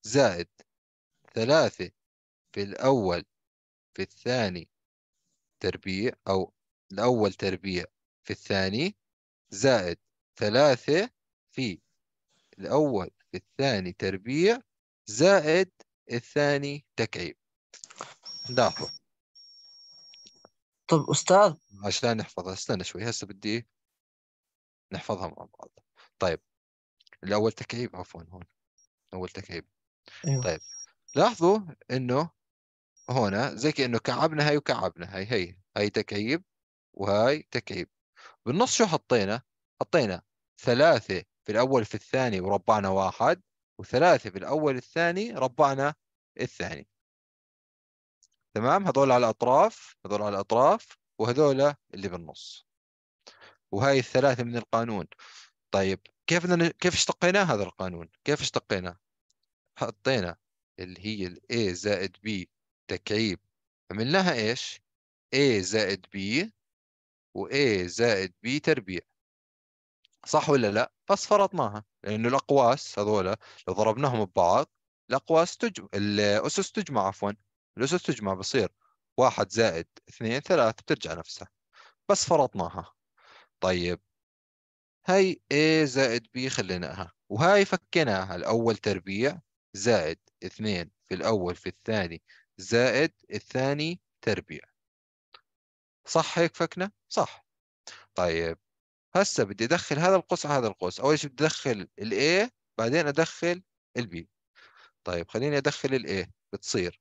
زائد ثلاثة في الأول في الثاني تربيع أو الأول تربيع في الثاني زائد ثلاثة في الأول الثاني تربيع زائد الثاني تكعيب لاحظوا طب أستاذ عشان نحفظها استنى شوي هسه بدي إيه؟ نحفظها مع بعض طيب الأول تكعيب عفوا هون أول تكعيب أيوه. طيب لاحظوا إنه هنا زي كأنه كعبنا هاي وكعبنا هاي هي هاي تكعيب وهاي تكعيب بالنص شو حطينا؟ حطينا ثلاثة في الأول في الثاني وربعنا واحد وثلاثة في الأول الثاني ربعنا الثاني تمام هذول على الأطراف هذول على الأطراف وهذول اللي بالنص وهاي الثلاثة من القانون طيب كيف بدنا كيف اشتقينا هذا القانون كيف اشتقيناه حطينا اللي هي ال A زائد B تكعيب عملناها ايش A زائد B و A زائد B تربيع صح ولا لا؟ بس فرضناها لانه الاقواس هذولا لو ضربناهم ببعض الاقواس تجمع الاسس تجمع عفوا الاسس تجمع بصير واحد زائد اثنين ثلاث بترجع نفسها بس فرضناها طيب هاي A زائد B خليناها وهاي فكيناها الأول تربيع زائد اثنين في الأول في الثاني زائد الثاني تربيع صح هيك فكنا؟ صح طيب هسه بدي ادخل هذا القوس على هذا القوس اول شيء بدي ادخل الاي بعدين ادخل البي طيب خليني ادخل الاي بتصير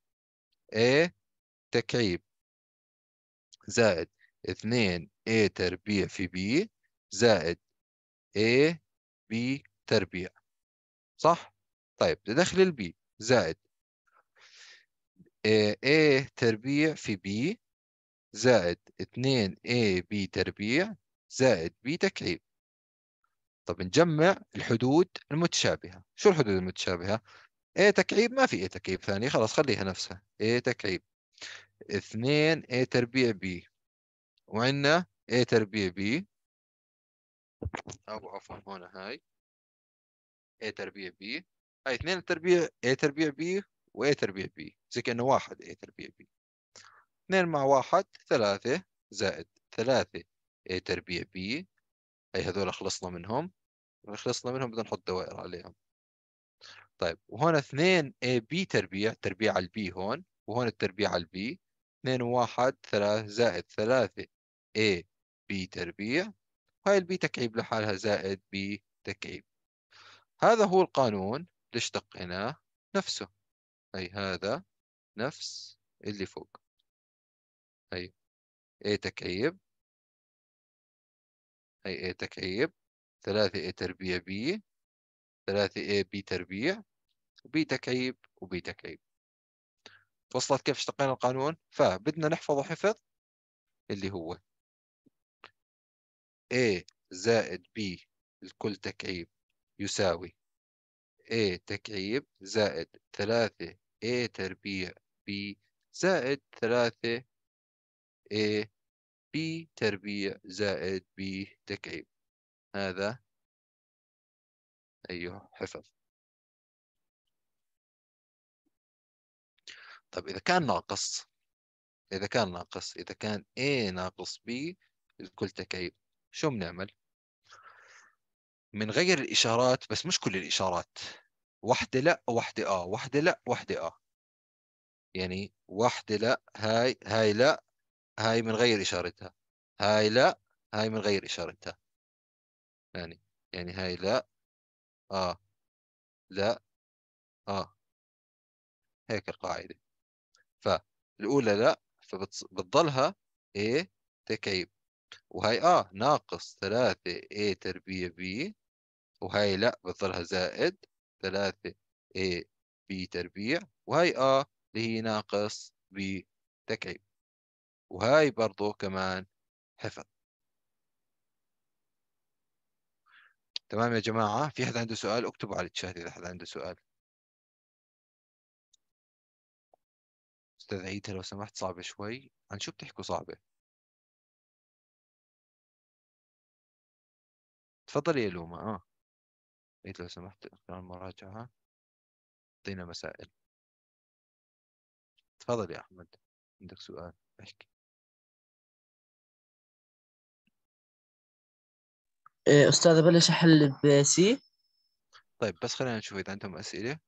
A تكعيب زائد 2 A تربيع في B زائد A B تربيع صح؟ طيب تدخل البي زائد A, تربيع في B زائد 2 اي بي تربيع زائد بي تكعيب طب نجمع الحدود المتشابهة شو الحدود المتشابهة؟ A تكعيب ما في A تكعيب ثاني خلاص خليها نفسها A تكعيب 2 A تربيع B وعندنا A تربيع B أو عفوا هون هاي A تربيع B هاي 2 تربيع A تربيع B و A تربيع B زي كأنه واحد A تربيع B 2 مع واحد ثلاثة زائد ثلاثة تربيع B هي هذول خلصنا منهم خلصنا منهم بدنا نحط دوائر عليهم طيب وهون اثنين اي بي تربيع تربيع على البي هون وهون التربيع على البي 2 واحد 3 زائد 3 A بي تربيع هاي البي تكعيب لحالها زائد بي تكعيب هذا هو القانون اللي اشتقيناه نفسه أي هذا نفس اللي فوق أي A تكعيب أي اي تكعيب ثلاثة اي تربيع بي ثلاثة اي بي تربيع وبي تكعيب وبي تكعيب وصلت كيف اشتقينا القانون فبدنا نحفظه حفظ اللي هو اي زائد بي الكل تكعيب يساوي اي تكعيب زائد ثلاثة اي تربيع بي زائد ثلاثة A بي تربيع زائد B تكعيب هذا أيوه حفظ طب إذا كان ناقص إذا كان ناقص إذا كان A ناقص B الكل تكعيب شو بنعمل؟ بنغير الإشارات بس مش كل الإشارات واحدة لا واحدة آه واحدة لا واحدة آه يعني واحدة لا هاي هاي لا هاي من غير إشارتها هاي لا هاي من غير إشارتها يعني يعني هاي لا آه لا آه هيك القاعدة فالأولى لا فبتضلها إيه تكعيب وهي آه ناقص ثلاثة A تربيع B وهي لا بتضلها زائد ثلاثة A B تربيع وهي آه اللي هي ناقص B تكعيب وهاي برضو كمان حفظ تمام يا جماعة في حد عنده سؤال اكتبوا على الشات إذا حد عنده سؤال أستاذ لو سمحت صعبة شوي عن شو بتحكوا صعبة تفضل يا لوما آه عيد لو سمحت اقرأ المراجعة أعطينا مسائل تفضل يا أحمد عندك سؤال احكي آه، استاذ بلش احل بسي طيب بس خلينا نشوف اذا عندهم اسئله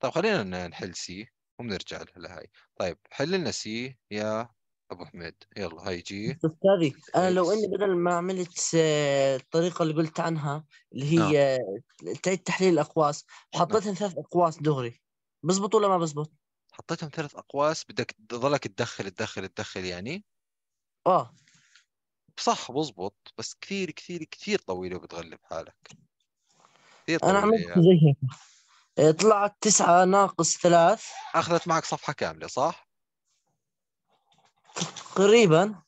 طيب خلينا نحل سي وبنرجع هاي طيب حل لنا سي يا ابو حميد يلا هاي جي استاذي انا لو اني بدل ما عملت آه، الطريقه اللي قلت عنها اللي هي آه. تعيد تحليل الاقواس نعم. حطيتهم ثلاث اقواس دغري بزبط ولا ما بزبط؟ حطيتهم ثلاث اقواس بدك تضلك تدخل تدخل تدخل يعني؟ اه صح بظبط بس كثير كثير كثير طويله وبتغلب حالك كثير طويله انا عملت يعني. زي هيك إيه، طلعت تسعة ناقص ثلاث اخذت معك صفحه كامله صح؟ تقريبا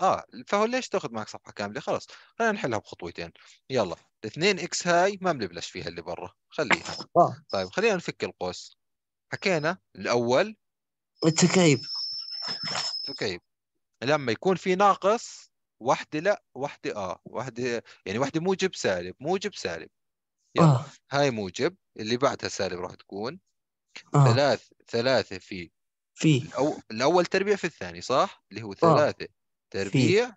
اه فهو ليش تاخذ معك صفحه كامله خلاص خلينا نحلها بخطوتين يلا 2 اكس هاي ما بنبلش فيها اللي برا خليها آه. طيب خلينا نفك القوس حكينا الاول التكيب تكيب لما يكون في ناقص واحدة لا واحدة اه واحدة يعني واحدة موجب سالب موجب سالب آه. هاي موجب اللي بعدها سالب راح تكون آه. ثلاث ثلاثة في في الأو... الأول تربيع في الثاني صح؟ اللي هو آه. ثلاثة آه. تربيع في.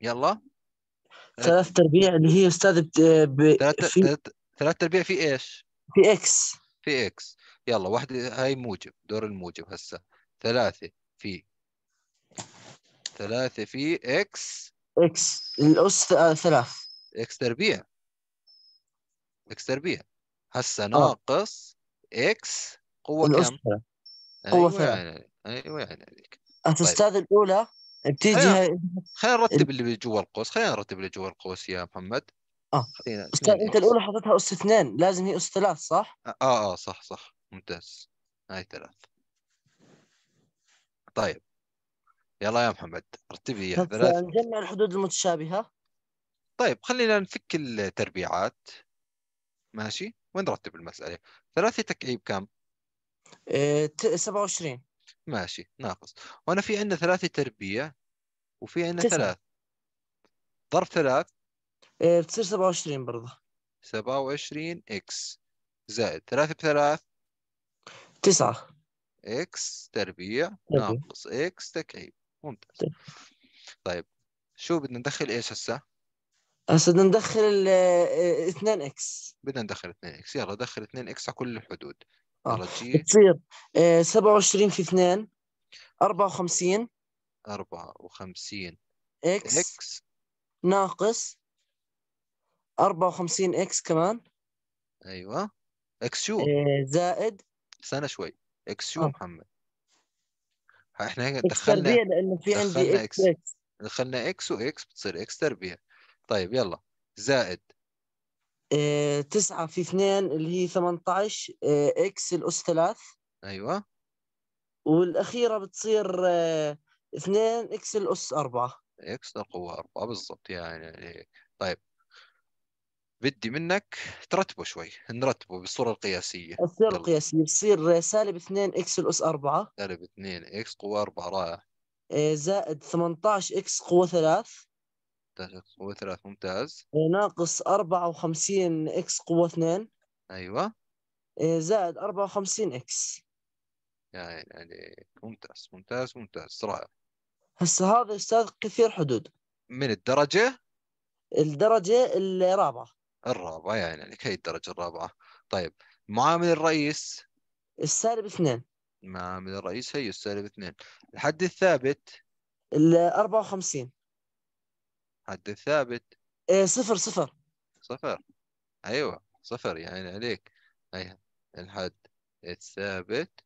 يلا ثلاث تربيع اللي هي أستاذ ب... ب... ثلاث... في... ثلاث... تربيع في إيش؟ في إكس في إكس يلا واحدة هاي موجب دور الموجب هسه ثلاثة في ثلاثة في إكس إكس الأس آه، ثلاث إكس تربيع إكس تربيع هسا آه. ناقص إكس قوة الأس كم؟ أيوة قوة أيوة ثلاث أيوة يعني عليك طيب. أستاذ الأولى بتيجي خلينا أيوة. خلينا نرتب اللي جوا القوس خلينا نرتب اللي جوا القوس يا محمد اه استاذ انت الاولى حطيتها اس اثنين لازم هي اس ثلاث صح؟ اه اه صح صح ممتاز هاي ثلاث طيب يلا يا محمد رتب لي ثلاث نجمع الحدود المتشابهه طيب خلينا نفك التربيعات ماشي ونرتب المساله ثلاثه تكعيب كم؟ إيه 27 ماشي ناقص وانا في عندنا ثلاثه تربيع وفي عندنا ثلاث ضرب ثلاث إيه بتصير 27 برضه 27 اكس زائد ثلاثة بثلاث تسعة اكس تربيع ناقص اكس تكعيب ممتاز طيب. طيب شو بدنا ندخل ايش هسه؟ هسه بدنا ندخل 2 آه، اكس بدنا ندخل 2 اكس يلا دخل 2 اكس على كل الحدود آه. يلا جي بتصير 27 آه، في 2 54 54 اكس, إكس. ناقص 54 اكس كمان ايوه اكس شو؟ زائد استنى شوي اكس يو آه. محمد احنا هيك دخلنا اكس تربيع لانه في عندي اكس, دخلنا اكس واكس بتصير اكس تربيع طيب يلا زائد آه، تسعة في اثنين اللي هي 18 آه، اكس الأس ثلاث أيوة والأخيرة بتصير اثنين اكس الأس أربعة اكس القوة أربعة بالضبط يعني طيب بدي منك ترتبه شوي نرتبه بالصورة القياسية الصورة القياسية بصير سالب 2 اكس الأس 4 سالب 2 اكس قوة 4 رائع آه، زائد 18 اكس قوة 3 18 اكس قوة 3 ممتاز آه، ناقص 54 اكس قوة 2 ايوه آه، زائد 54 اكس يعني عليك يعني ممتاز ممتاز ممتاز رائع هسه هذا استاذ كثير حدود من الدرجة الدرجة الرابعة الرابعة يعني, يعني كي الدرجة الرابعة طيب معامل الرئيس السالب اثنين معامل الرئيس هي السالب اثنين الحد الثابت ال 54 حد الثابت إيه صفر صفر صفر ايوه صفر يعني عليك أيها الحد الثابت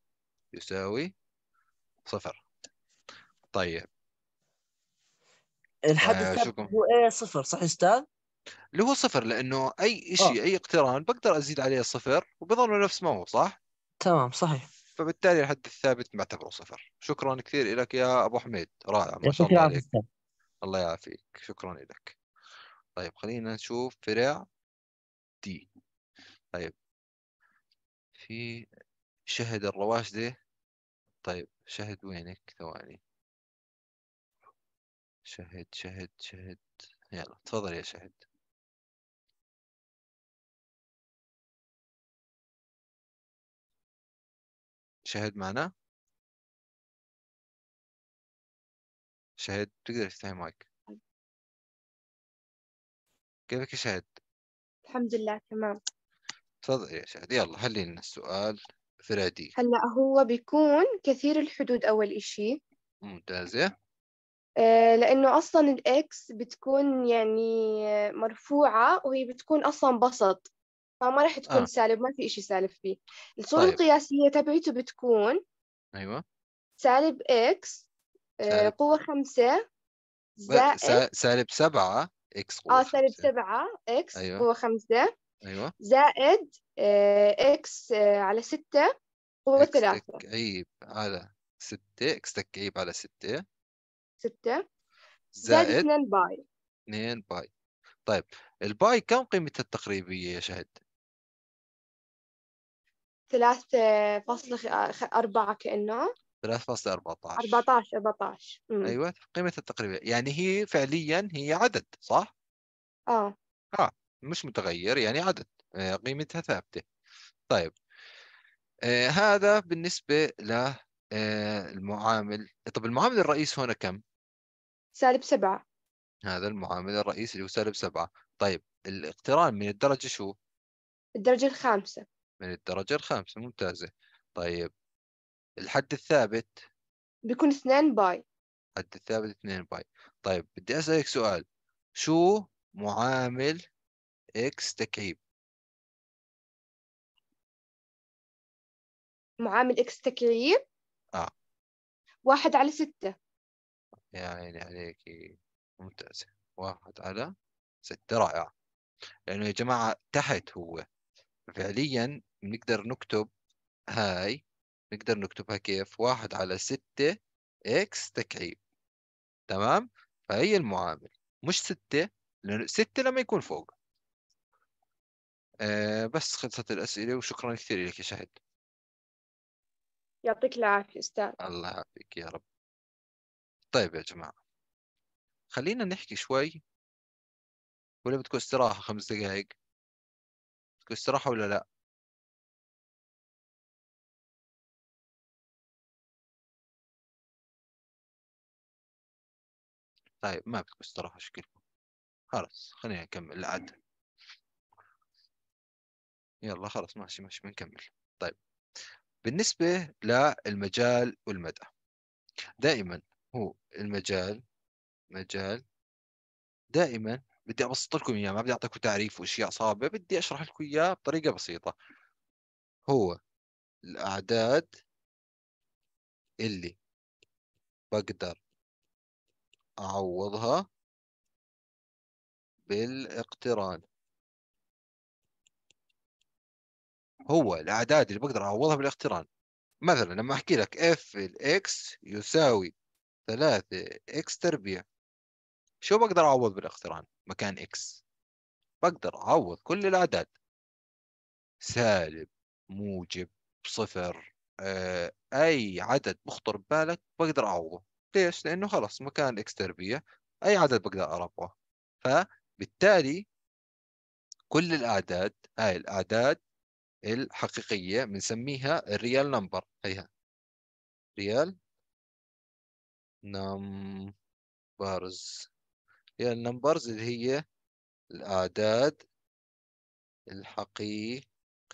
يساوي صفر طيب الحد آه الثابت هو ايه صفر صح استاذ؟ اللي هو صفر لانه اي شيء آه. اي اقتران بقدر ازيد عليه صفر وبيظل نفس ما هو صح؟ تمام صحيح فبالتالي الحد الثابت معتبره صفر شكرا كثير لك يا ابو حميد رائع ما شاء الله عليك الله يعافيك شكرا لك طيب خلينا نشوف فرع دي طيب في شهد الرواشدي طيب شهد وينك ثواني شهد شهد شهد يلا تفضل يا شهد شاهد معنا شاهد تقدر تفتح مايك كيفك يا شاهد الحمد لله تمام تفضلي يا شاهد يلا حلي لنا السؤال فرادي هلا هو بيكون كثير الحدود اول اشي ممتازة آه، لأنه أصلا الإكس بتكون يعني مرفوعة وهي بتكون أصلا بسط فما راح تكون آه. سالب ما في إشي سالب فيه الصورة طيب. القياسية تبعته بتكون أيوة سالب إكس آه، سالب. قوة خمسة زائد سالب سبعة إكس قوة اه سالب خمسة. سبعة إكس أيوة. قوة خمسة أيوة زائد إكس آه، آه، على ستة قوة ثلاثة تكعيب على ستة إكس تكعيب على ستة ستة زائد, زائد 2 باي 2 باي طيب الباي كم قيمتها التقريبية يا شهد؟ ثلاثة فاصلة أربعة كأنه 3.14 14 14 عشر ايوه قيمتها التقريبيه يعني هي فعليا هي عدد صح؟ اه اه مش متغير يعني عدد آه، قيمتها ثابته طيب آه هذا بالنسبه للمعامل آه طب المعامل الرئيس هنا كم؟ سالب سبعة هذا المعامل الرئيسي اللي هو سالب سبعة طيب الاقتران من الدرجة شو؟ الدرجة الخامسة من الدرجة الخامسة ممتازة طيب الحد الثابت بيكون 2 باي الحد الثابت 2 باي طيب بدي أسألك سؤال شو معامل اكس تكعيب معامل اكس تكعيب اه واحد على ستة يا عيني عليك ممتازة واحد على ستة رائعة لأنه يا جماعة تحت هو فعليا بنقدر نكتب هاي نقدر نكتبها كيف واحد على ستة اكس تكعيب تمام فهي المعامل مش ستة لأن ستة لما يكون فوق آه بس خلصت الأسئلة وشكرا كثير لك يا شهد يعطيك العافية أستاذ الله يعافيك يا رب طيب يا جماعة خلينا نحكي شوي ولا بدكم استراحة خمس دقائق بدكم استراحة ولا لا طيب ما بدكم الصراحه شكلكم خلاص خلينا نكمل العد يلا خلاص ماشي ماشي بنكمل طيب بالنسبة للمجال والمدى دائما هو المجال مجال دائما بدي ابسط لكم اياه ما بدي اعطيكم تعريف واشياء صعبه بدي اشرح لكم اياه بطريقه بسيطه هو الاعداد اللي بقدر أعوضها بالاقتران هو الأعداد اللي بقدر أعوضها بالاقتران مثلا لما أحكي لك f x يساوي 3 x تربيع شو بقدر أعوض بالاقتران مكان x بقدر أعوض كل الأعداد سالب موجب صفر آه، أي عدد بخطر ببالك بقدر أعوضه ليش؟ لانه خلاص مكان اكس تربيه اي عدد بقدر اربعه فبالتالي كل الاعداد هاي الاعداد الحقيقيه بنسميها الريال نمبر هيها ريال نمبرز ريال نمبرز اللي هي الاعداد الحقيقيه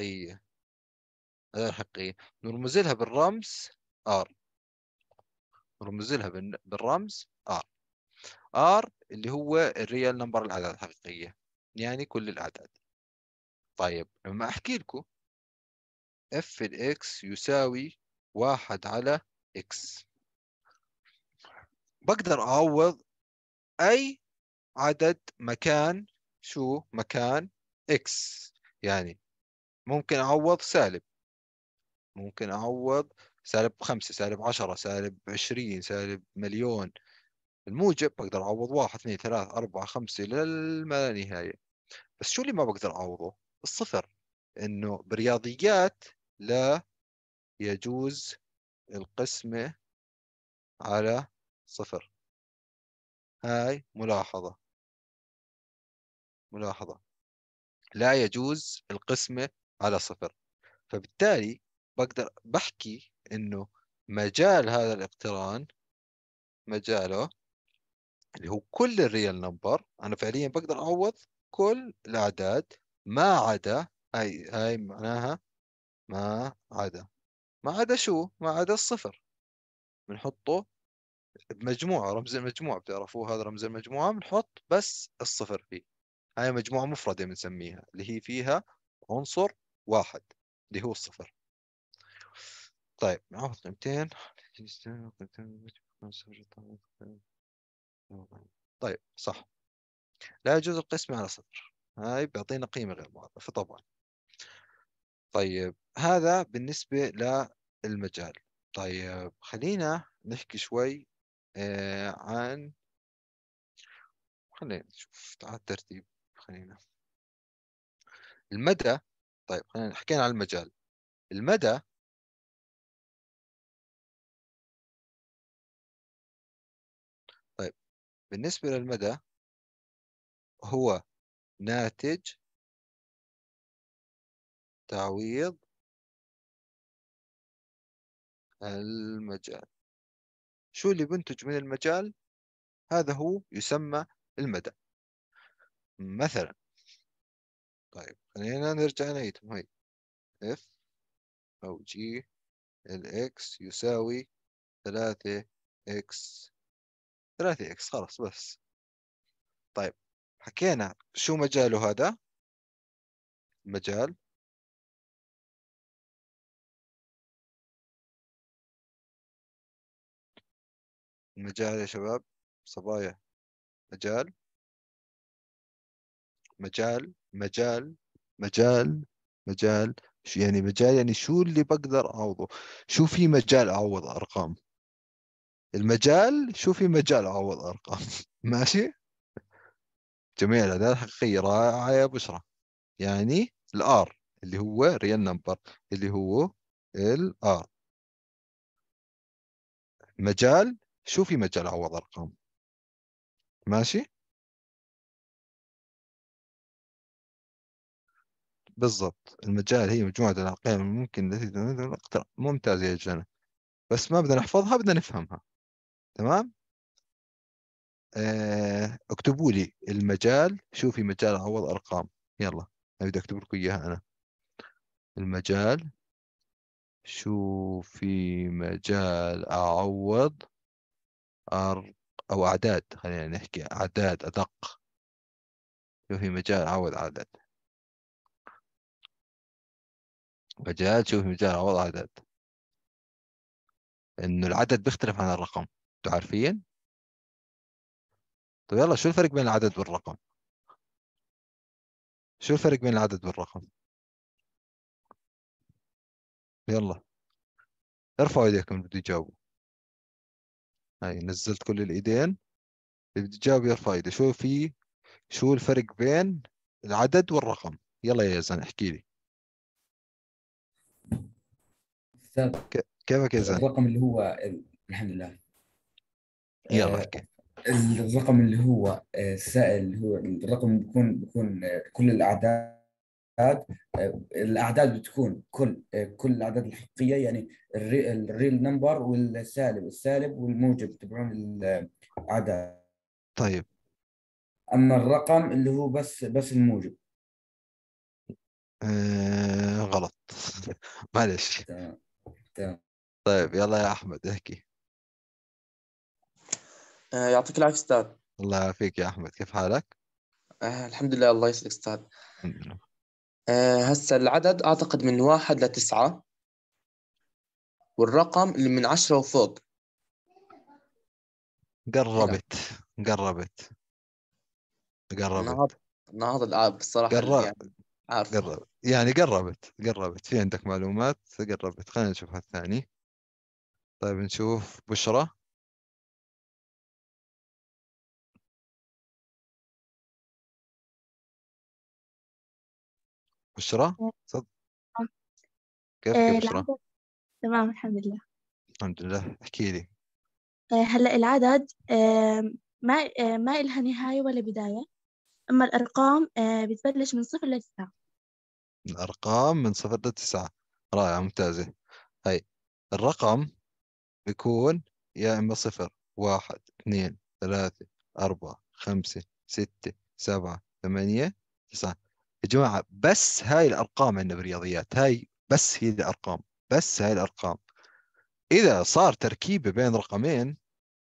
غير الحقيقيه نرمز لها بالرمز ار رمز لها بالرمز R R اللي هو الريال نمبر الاعداد الحقيقيه يعني كل الاعداد طيب لما احكي لكم اف X يساوي واحد على X بقدر اعوض اي عدد مكان شو مكان X يعني ممكن اعوض سالب ممكن اعوض سالب خمسة سالب عشرة سالب عشرين سالب مليون الموجب بقدر أعوض واحد اثنين ثلاث أربعة خمسة للما لا نهاية بس شو اللي ما بقدر أعوضه الصفر إنه برياضيات لا يجوز القسمة على صفر هاي ملاحظة ملاحظة لا يجوز القسمة على صفر فبالتالي بقدر بحكي انه مجال هذا الاقتران مجاله اللي هو كل الريال نمبر انا فعليا بقدر اعوض كل الاعداد ما عدا هاي هاي معناها ما عدا ما عدا شو؟ ما عدا الصفر بنحطه بمجموعة رمز المجموعة بتعرفوه هذا رمز المجموعة بنحط بس الصفر فيه هاي مجموعة مفردة بنسميها اللي هي فيها عنصر واحد اللي هو الصفر طيب ناخذ قيمتين طيب. طيب صح لا يجوز القسم على صفر هاي بيعطينا قيمة غير معرفة طبعا طيب هذا بالنسبة للمجال طيب خلينا نحكي شوي آه، عن خلينا نشوف تعال الترتيب خلينا المدى طيب خلينا حكينا عن المجال المدى بالنسبة للمدى هو ناتج تعويض المجال شو اللي بنتج من المجال هذا هو يسمى المدى مثلا طيب خلينا نرجع نعيد هاي طيب، اف أو جي الإكس يساوي ثلاثة إكس 3 اكس خلاص بس طيب حكينا شو مجاله هذا مجال مجال يا شباب صبايا مجال مجال مجال مجال مجال يعني مجال يعني شو اللي بقدر اعوضه شو في مجال اعوض ارقام المجال شوفي مجال عوض ارقام ماشي جميع الاعداد الحقيقيه رائعه يا بشرى يعني الار اللي هو ريال نمبر اللي هو الار مجال شوفي مجال عوض ارقام ماشي بالضبط المجال هي مجموعة الأرقام الممكن التي ممتازة يا جنة بس ما بدنا نحفظها بدنا نفهمها تمام آه، اكتبوا لي المجال شوفي مجال عوض ارقام يلا بدي اكتب لكم اياها انا المجال شوفي مجال اعوض أر... او اعداد خلينا نحكي اعداد ادق شوفي مجال اعوض اعداد مجال شوفي مجال اعوض اعداد انه العدد بيختلف عن الرقم انتوا عارفين؟ طيب يلا شو الفرق بين العدد والرقم؟ شو الفرق بين العدد والرقم؟ يلا ارفعوا ايديكم اللي بده يجاوبوا هاي نزلت كل الايدين اللي بده يجاوب يرفع ايده شو في شو الفرق بين العدد والرقم يلا يا يزن احكي لي كيفك يا زين؟ الرقم اللي هو الحمد لله يلا آه، احكي الرقم اللي هو السائل آه، هو الرقم بيكون بيكون آه، كل الاعداد الاعداد بتكون كل كل الاعداد الحقيقيه يعني الريل نمبر والسالب السالب والموجب تبعون الاعداد طيب اما الرقم اللي هو بس بس الموجب غلط معلش تمام تمام طيب يلا يا احمد احكي آه، يعطيك العافيه استاذ الله يعافيك يا احمد كيف حالك؟ آه الحمد لله الله يسعدك استاذ آه هسه العدد اعتقد من واحد لتسعة والرقم اللي من عشرة وفوق قربت قربت قربت نهض الاب الصراحه قرب يعني عارف قرب يعني قربت قربت في عندك معلومات قربت خلينا نشوف الثاني طيب نشوف بشرى بشرى آه. صد آه. كيف آه، كيف بشرى تمام الحمد لله الحمد لله احكي لي هلا العدد ما ما إلها نهاية ولا بداية أما الأرقام بتبلش من صفر لتسعة الأرقام من صفر لتسعة رائعة ممتازة هاي الرقم بيكون يا إما صفر واحد اثنين ثلاثة أربعة خمسة ستة سبعة ثمانية تسعة يا جماعه بس هاي الارقام عندنا بالرياضيات هاي بس هي الارقام بس هاي الارقام اذا صار تركيبه بين رقمين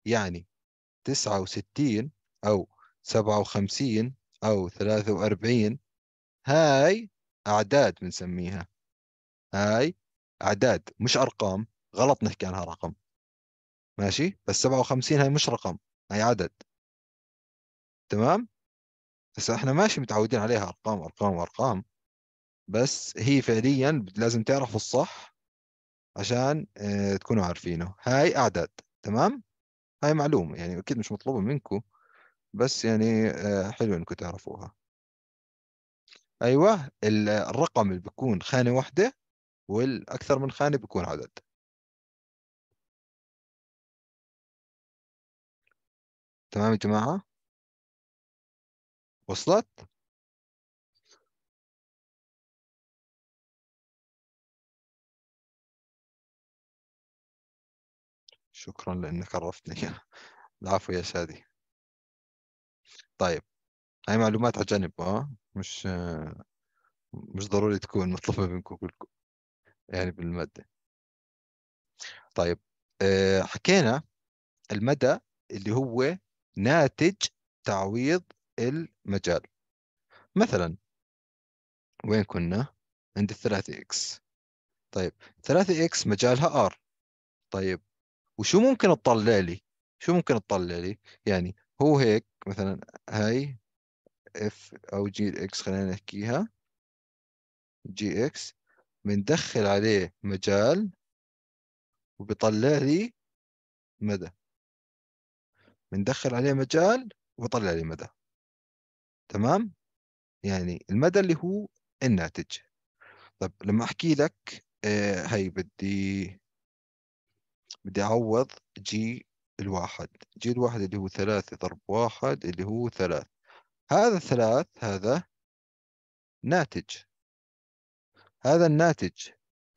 يعني 69 او 57 او 43 هاي اعداد بنسميها هاي اعداد مش ارقام غلط نحكي عنها رقم ماشي بس 57 هاي مش رقم هاي عدد تمام بس احنا ماشي متعودين عليها ارقام ارقام ارقام بس هي فعليا لازم تعرفوا الصح عشان آه، تكونوا عارفينه هاي اعداد تمام هاي معلومه يعني اكيد مش مطلوبه منكم بس يعني آه، حلو انكم تعرفوها ايوه الرقم اللي بيكون خانه واحده والاكثر من خانه بيكون عدد تمام يا جماعه وصلت؟ شكرا لانك عرفتني العفو يا سادي طيب هاي معلومات على جنب اه مش مش ضروري تكون مطلوبه منكم كلكم يعني بالماده طيب آه، حكينا المدى اللي هو ناتج تعويض المجال مثلا وين كنا عند الثلاثة إكس طيب ثلاثة إكس مجالها آر طيب وشو ممكن تطلع لي شو ممكن تطلع لي يعني هو هيك مثلا هاي اف او جي اكس خلينا نحكيها جي اكس بندخل عليه مجال وبيطلع لي مدى بندخل عليه مجال وبيطلع لي مدى تمام يعني المدى اللي هو الناتج طب لما احكي لك آه، هاي بدي بدي اعوض جي الواحد جي الواحد اللي هو ثلاثة ضرب واحد اللي هو ثلاث هذا الثلاث هذا ناتج هذا الناتج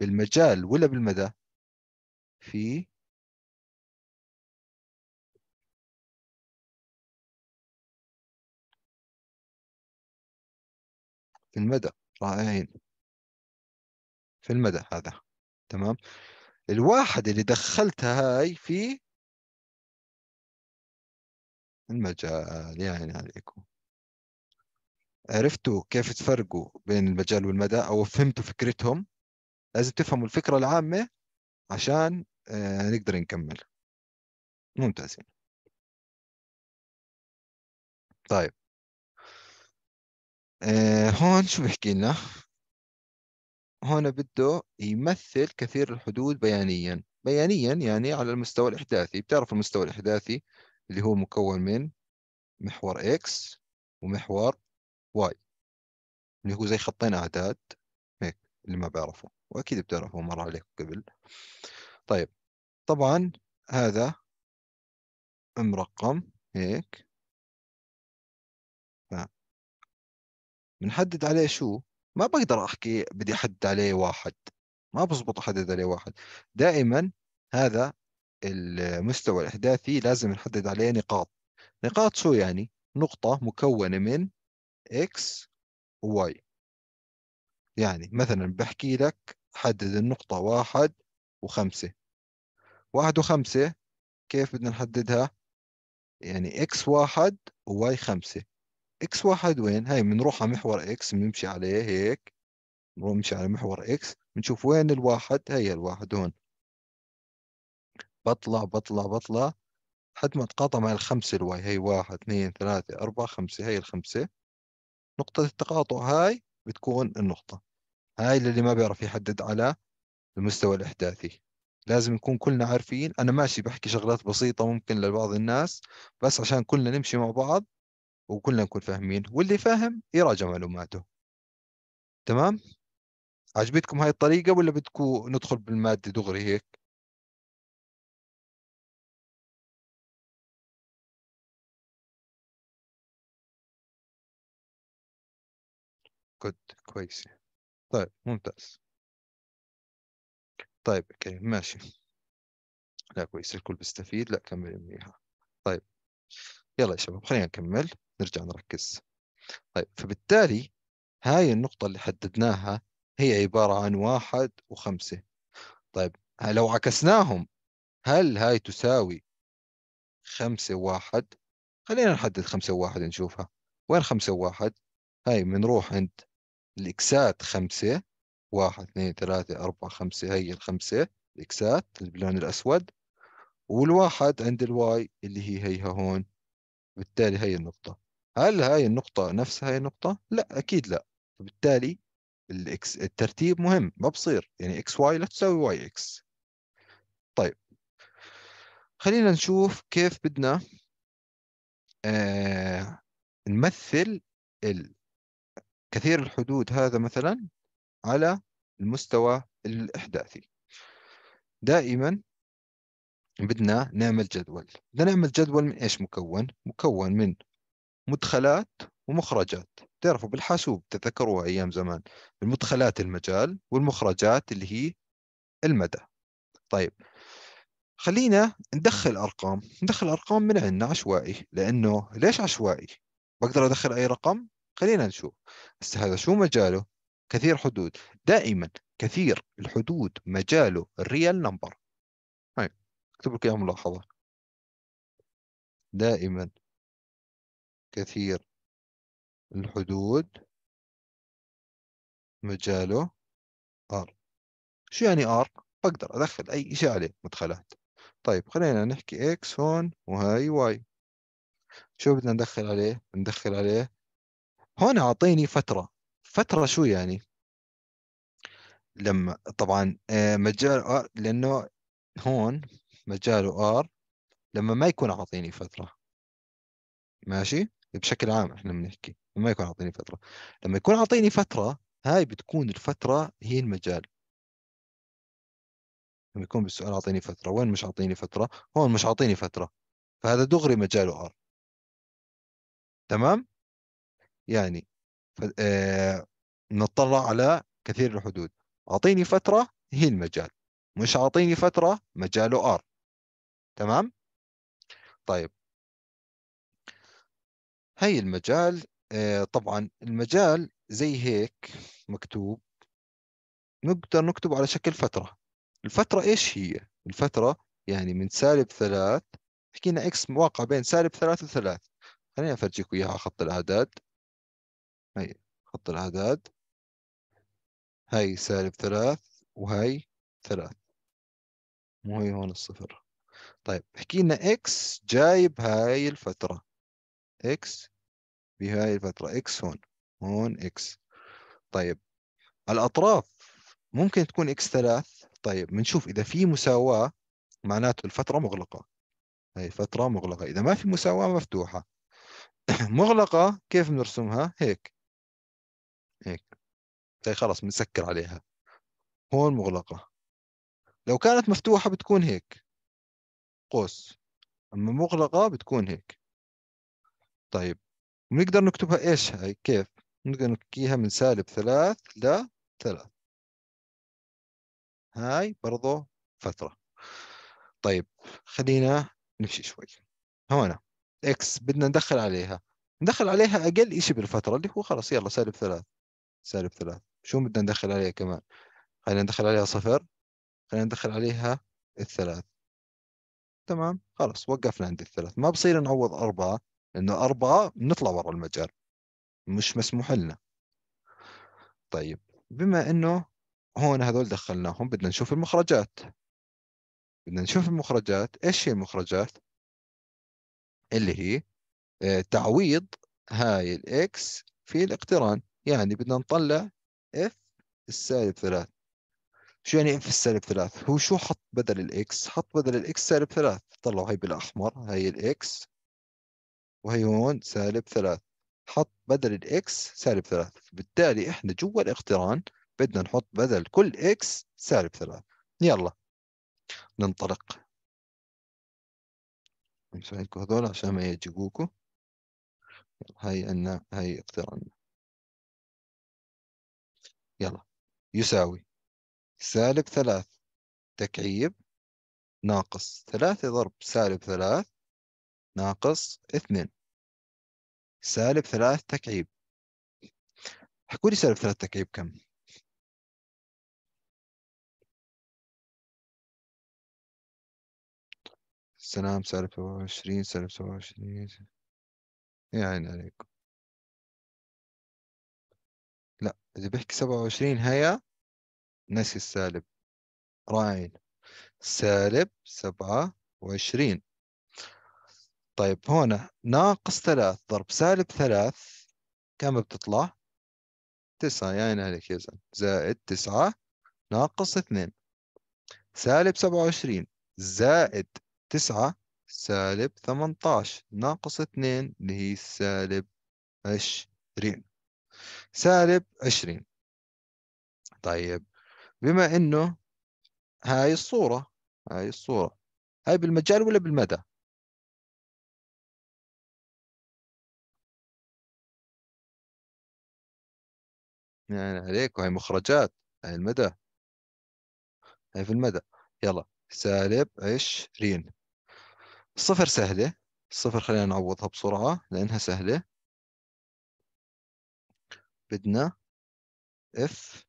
بالمجال ولا بالمدى في في المدى رائعين في المدى هذا تمام الواحد اللي دخلتها هاي في المجال يا عيني عليكم عرفتوا كيف تفرقوا بين المجال والمدى او فهمتوا فكرتهم لازم تفهموا الفكره العامه عشان آه، نقدر نكمل ممتازين طيب آه هون شو بحكي لنا؟ هون بده يمثل كثير الحدود بيانيا بيانيا يعني على المستوى الإحداثي بتعرف المستوى الإحداثي اللي هو مكون من محور X ومحور Y اللي هو زي خطين أعداد هيك اللي ما بعرفه وأكيد بتعرفه مر عليك قبل طيب طبعا هذا مرقم هيك بنحدد عليه شو ما بقدر احكي بدي احدد عليه واحد ما بزبط احدد عليه واحد دائما هذا المستوى الاحداثي لازم نحدد عليه نقاط نقاط شو يعني نقطة مكونة من اكس وواي يعني مثلا بحكي لك حدد النقطة واحد وخمسة واحد وخمسة كيف بدنا نحددها يعني x واحد و y خمسة اكس واحد وين هاي بنروح على محور اكس بنمشي عليه هيك بنروح نمشي على محور اكس بنشوف وين الواحد هي الواحد هون بطلع بطلع بطلع لحد ما اتقاطع مع الخمسة الواي هي واحد اثنين ثلاثة أربعة خمسة هي الخمسة نقطة التقاطع هاي بتكون النقطة هاي للي ما بيعرف يحدد على المستوى الإحداثي لازم نكون كلنا عارفين أنا ماشي بحكي شغلات بسيطة ممكن لبعض الناس بس عشان كلنا نمشي مع بعض وكلنا نكون فاهمين واللي فاهم يراجع معلوماته تمام عجبتكم هاي الطريقة ولا بدكم ندخل بالمادة دغري هيك جود كويسة طيب ممتاز طيب اوكي ماشي لا كويس الكل بيستفيد لا كمل منيحة طيب يلا يا شباب خلينا نكمل نرجع نركز طيب فبالتالي هاي النقطة اللي حددناها هي عبارة عن واحد وخمسة طيب لو عكسناهم هل هاي تساوي خمسة واحد خلينا نحدد خمسة واحد نشوفها وين خمسة واحد هاي بنروح عند الإكسات خمسة واحد اثنين ثلاثة أربعة خمسة هي الخمسة الإكسات باللون الأسود والواحد عند الواي اللي هي هيها هون بالتالي هي النقطة هل هاي النقطة نفس هاي النقطة؟ لا أكيد لا فبالتالي الإكس الترتيب مهم ما بصير يعني اكس واي لا تساوي واي اكس طيب خلينا نشوف كيف بدنا آه نمثل كثير الحدود هذا مثلا على المستوى الإحداثي دائما بدنا نعمل جدول بدنا نعمل جدول من إيش مكون مكون من مدخلات ومخرجات تعرفوا بالحاسوب تذكروها أيام زمان المدخلات المجال والمخرجات اللي هي المدى طيب خلينا ندخل أرقام ندخل أرقام من عندنا عشوائي لأنه ليش عشوائي بقدر أدخل أي رقم خلينا نشوف بس هذا شو مجاله كثير حدود دائما كثير الحدود مجاله الريال نمبر هاي اكتب لك اياها ملاحظه دائما كثير الحدود مجاله R شو يعني R؟ بقدر أدخل أي شيء عليه مدخلات طيب خلينا نحكي X هون وهاي Y شو بدنا ندخل عليه؟ ندخل عليه هون أعطيني فترة فترة شو يعني؟ لما طبعا آه، مجال R لأنه هون مجاله R لما ما يكون أعطيني فترة ماشي؟ بشكل عام احنا بنحكي ما يكون عاطيني فتره لما يكون عاطيني فتره هاي بتكون الفتره هي المجال لما يكون بالسؤال عاطيني فتره وين مش عاطيني فتره هون مش عاطيني فتره فهذا دغري مجاله ار تمام يعني ف... آه... نطلع على كثير الحدود اعطيني فتره هي المجال مش اعطيني فتره مجاله ار تمام طيب هي المجال آه، طبعا المجال زي هيك مكتوب نقدر نكتبه على شكل فترة الفترة إيش هي؟ الفترة يعني من سالب ثلاث حكينا إكس واقع بين سالب ثلاث وثلاث خليني أفرجيك إياها على خط الأعداد هاي خط الأعداد هاي سالب ثلاث وهي ثلاث مو هي هون الصفر طيب حكينا إكس جايب هاي الفترة إكس بهاي الفترة اكس هون هون اكس طيب الأطراف ممكن تكون اكس ثلاث طيب بنشوف إذا في مساواة معناته الفترة مغلقة هي فترة مغلقة إذا ما في مساواة مفتوحة مغلقة كيف بنرسمها هيك هيك طيب خلاص بنسكر عليها هون مغلقة لو كانت مفتوحة بتكون هيك قوس أما مغلقة بتكون هيك طيب ونقدر نكتبها ايش هاي كيف نقدر نكيها من سالب ثلاث ل ثلاث هاي برضو فترة طيب خلينا نمشي شوي هنا اكس بدنا ندخل عليها ندخل عليها اقل شيء بالفترة اللي هو خلاص يلا سالب ثلاث سالب ثلاث شو بدنا ندخل عليها كمان خلينا ندخل عليها صفر خلينا ندخل عليها الثلاث تمام خلاص وقفنا عند الثلاث ما بصير نعوض أربعة لانه اربعه بنطلع ورا المجال مش مسموح لنا طيب بما انه هون هذول دخلناهم بدنا نشوف المخرجات بدنا نشوف المخرجات ايش هي المخرجات اللي هي آه، تعويض هاي الاكس في الاقتران يعني بدنا نطلع اف السالب ثلاث شو يعني اف السالب ثلاث هو شو حط بدل الاكس حط بدل الاكس سالب ثلاث طلعوا هي بالاحمر هي الاكس وهي هون سالب ثلاث حط بدل الاكس سالب ثلاث بالتالي احنا جوا الاقتران بدنا نحط بدل كل اكس سالب ثلاث يلا ننطلق امسحوا هذول عشان ما يجيبوكم هاي عنا هاي اقتران يلا يساوي سالب ثلاث تكعيب ناقص ثلاثة ضرب سالب ثلاث ناقص اثنين سالب ثلاث تكعيب حكوا لي سالب ثلاث تكعيب كم؟ سلام سالب سبعة وعشرين سالب سبعة وعشرين إيه يا عيني عليكم لا إذا بحكي وعشرين هيا نسي السالب راين سالب سبعة وعشرين طيب هنا ناقص ثلاث ضرب سالب ثلاث كم بتطلع؟ تسعة يا عليك يا زلمة زائد تسعة ناقص اثنين سالب سبعة وعشرين زائد تسعة سالب ثمنتاش ناقص اثنين اللي هي سالب عشرين سالب عشرين طيب بما انه هاي الصورة هاي الصورة هاي بالمجال ولا بالمدى يعني عليك وهي مخرجات هاي المدى هاي في المدى يلا سالب عشرين الصفر سهلة الصفر خلينا نعوضها بسرعة لأنها سهلة بدنا اف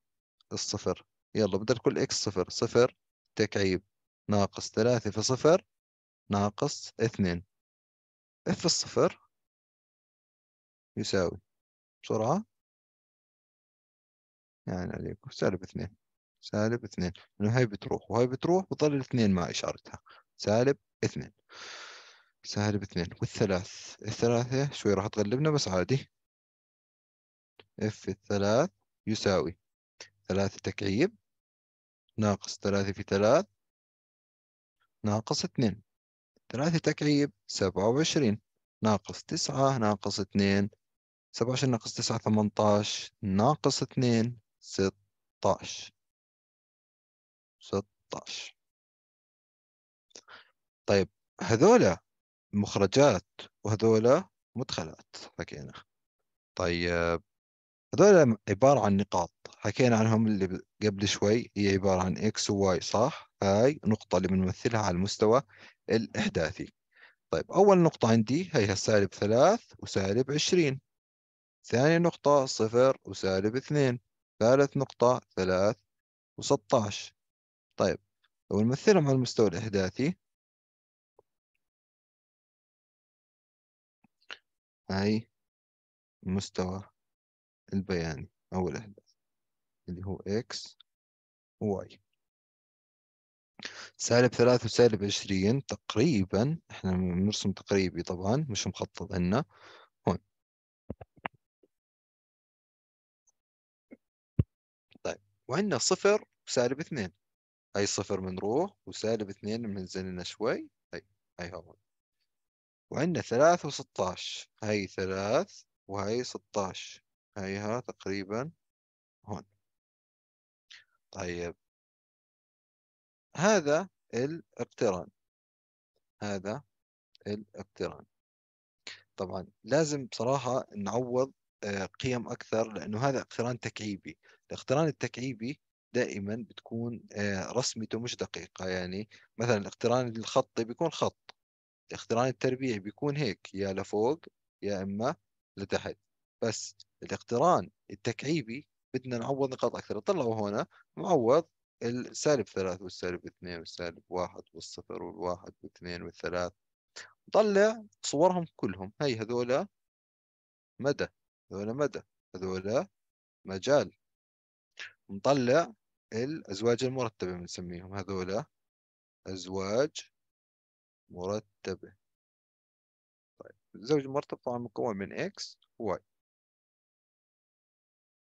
الصفر يلا بدل كل اكس صفر صفر تكعيب ناقص ثلاثة في صفر ناقص اثنين اف الصفر يساوي بسرعة يعني عليكم سالب اثنين سالب اثنين لأنه هاي بتروح وهاي بتروح وظل الاثنين مع إشارتها سالب اثنين سالب اثنين والثلاث الثلاثة شوي راح تغلبنا بس عادي اف الثلاث يساوي ثلاثة تكعيب ناقص ثلاثة في ثلاث ناقص اثنين ثلاثة تكعيب سبعة وعشرين ناقص تسعة ناقص اثنين سبعة وعشرين ناقص تسعة ثمنتاش ناقص اثنين 16 طيب هذولا مخرجات وهذولا مدخلات حكينا طيب هذولا عبارة عن نقاط حكينا عنهم اللي قبل شوي هي عبارة عن X و Y صح هاي نقطة اللي بنمثلها على المستوى الإحداثي طيب أول نقطة عندي هي سالب ثلاث وسالب عشرين ثاني نقطة صفر وسالب اثنين ثالث نقطة ثلاث وستاش طيب لو نمثلهم على المستوى الإحداثي هاي المستوى البياني أو الإحداث اللي هو x y سالب ثلاثة وسالب عشرين تقريبا احنا بنرسم تقريبي طبعا مش مخطط عنا وعندنا صفر وسالب اثنين هاي صفر بنروح وسالب اثنين من لنا شوي هاي هاي هون وعندنا ثلاث وستاش هاي ثلاث وهاي ستاش هايها تقريبا هون طيب هذا الاقتران هذا الاقتران طبعا لازم بصراحة نعوض آه، قيم أكثر لأنه هذا اقتران تكعيبي الاقتران التكعيبي دائما بتكون آه، رسمته مش دقيقة يعني مثلا الاقتران الخطي بيكون خط الاقتران التربيعي بيكون هيك يا لفوق يا إما لتحت بس الاقتران التكعيبي بدنا نعوض نقاط أكثر طلعوا هنا معوض السالب ثلاث والسالب اثنين والسالب واحد والصفر والواحد واثنين والثلاث طلع صورهم كلهم هي هذولا مدى هذولا مدى هذولا مجال نطلع الأزواج المرتبة بنسميهم هذولا أزواج مرتبة طيب الزوج المرتب طبعا مكون من x و y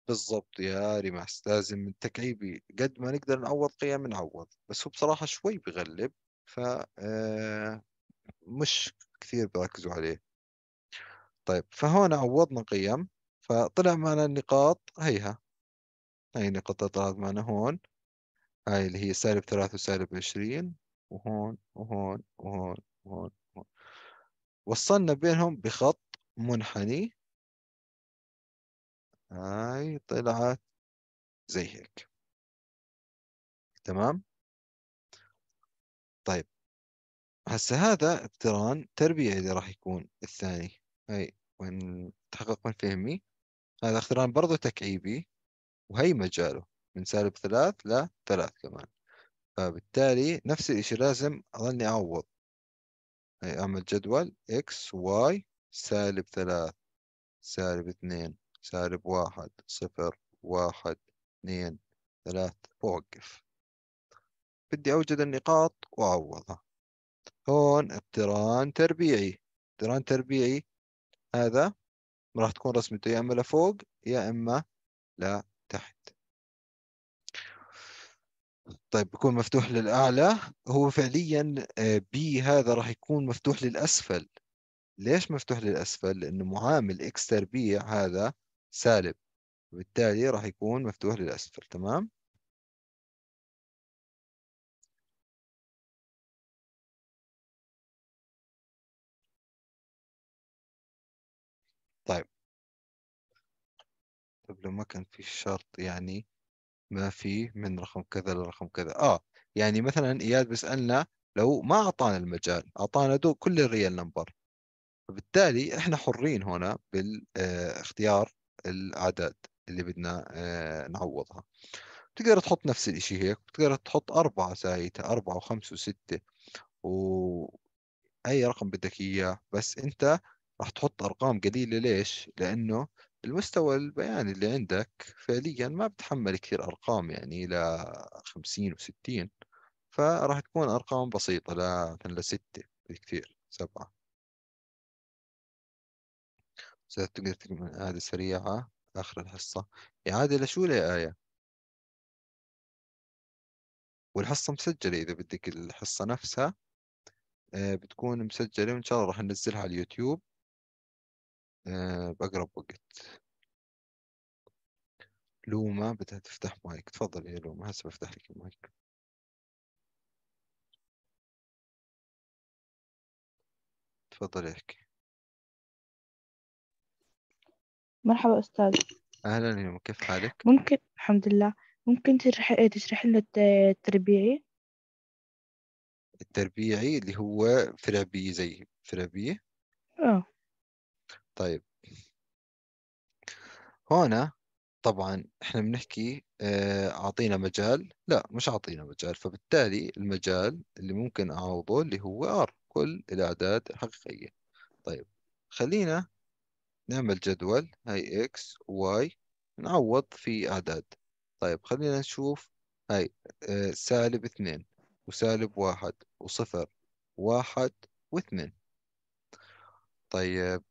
بالضبط يا ريماس لازم التكعيبي قد ما نقدر نعوض قيم نعوض بس هو بصراحة شوي بغلب ف آه، مش كثير بركزوا عليه طيب فهون عوضنا قيم فطلع معنا النقاط هيها هاي نقطة معنا هون هاي اللي هي سالب ثلاثة وسالب عشرين وهون وهون وهون وهون وهون وصلنا بينهم بخط منحني هاي طلعت زي هيك تمام طيب هسه هذا اقتران تربيعي اللي راح يكون الثاني هاي وين تحقق من فهمي هذا اقتران برضه تكعيبي وهي مجاله من سالب ثلاث لثلاث كمان فبالتالي نفس الإشي لازم أظني أعوض أي أعمل جدول إكس واي سالب ثلاث سالب اثنين سالب واحد صفر واحد اثنين ثلاث وأوقف بدي أوجد النقاط وأعوضها هون اقتران تربيعي اقتران تربيعي هذا راح تكون رسمته يا إما لفوق يا إما طيب بيكون مفتوح للأعلى هو فعليا بي آه، هذا راح يكون مفتوح للأسفل ليش مفتوح للأسفل؟ لأنه معامل إكس تربيع هذا سالب وبالتالي راح يكون مفتوح للأسفل تمام؟ طيب طيب لو ما كان في شرط يعني ما في من رقم كذا لرقم كذا اه يعني مثلا اياد بيسالنا لو ما اعطانا المجال اعطانا دو كل الريال نمبر فبالتالي احنا حرين هنا بالاختيار الاعداد اللي بدنا آه، نعوضها تقدر تحط نفس الشيء هيك بتقدر تحط أربعة سايتة أربعة وخمسة وستة وأي رقم بدك إياه بس أنت راح تحط أرقام قليلة ليش؟ لأنه المستوى البياني اللي عندك فعليا ما بتحمل كثير أرقام يعني إلى خمسين وستين فراح تكون أرقام بسيطة لا مثلا لستة بكثير سبعة تقدر تكمل إعادة سريعة آخر الحصة إعادة لشو لا آية والحصة مسجلة إذا بدك الحصة نفسها آه، بتكون مسجلة وإن شاء الله راح ننزلها على اليوتيوب آه، بأقرب وقت لوما بدها تفتح مايك تفضل يا لوما هسه بفتح لك المايك تفضل احكي مرحبا أستاذ أهلا يوم كيف حالك؟ ممكن الحمد لله ممكن تشرح تشرح لنا التربيعي؟ التربيعي اللي هو فرابي زي فرابي؟ اه طيب هنا طبعا احنا بنحكي آه، اعطينا مجال لا مش اعطينا مجال فبالتالي المجال اللي ممكن اعوضه اللي هو ار كل الاعداد الحقيقيه طيب خلينا نعمل جدول هاي اكس واي نعوض في اعداد طيب خلينا نشوف هاي اه سالب اثنين وسالب واحد وصفر واحد واثنين طيب